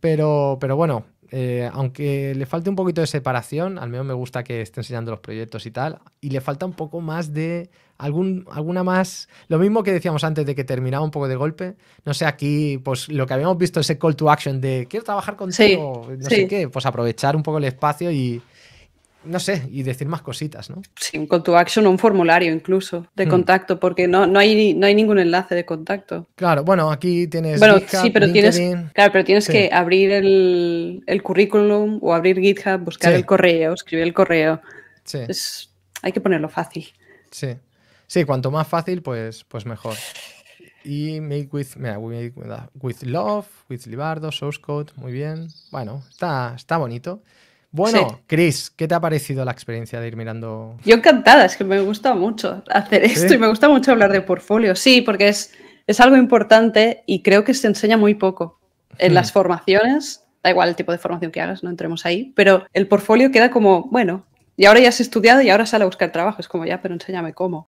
Pero, pero bueno, eh, aunque le falte un poquito de separación, al menos me gusta que esté enseñando los proyectos y tal, y le falta un poco más de algún, alguna más, lo mismo que decíamos antes de que terminaba un poco de golpe, no sé, aquí pues lo que habíamos visto ese call to action de quiero trabajar contigo, no sé qué, pues aprovechar un poco el espacio y, no sé, y decir más cositas, ¿no? Sí, con tu action o un formulario incluso de hmm. contacto, porque no, no, hay, no hay ningún enlace de contacto. Claro, bueno, aquí tienes. Bueno, sí, pero tienes, claro, pero tienes que abrir el, el, currículum o abrir GitHub, buscar el correo, escribir el correo. Sí. hay que ponerlo fácil. Sí. Sí, cuanto más fácil, pues, pues mejor. Y Make with, with, with Love, with Libardo, Source Code, muy bien. Bueno, está, está bonito. Bueno, Chris, ¿qué te ha parecido la experiencia de ir mirando? Yo encantada, es que me gusta mucho hacer esto y me gusta mucho hablar de portfolio. Sí, porque es, es algo importante y creo que se enseña muy poco en hmm. las formaciones. Da igual el tipo de formación que hagas, no entremos ahí, pero el portfolio queda como, bueno, y ahora ya has estudiado y ahora sale a buscar trabajo. Es como ya, pero enséñame cómo.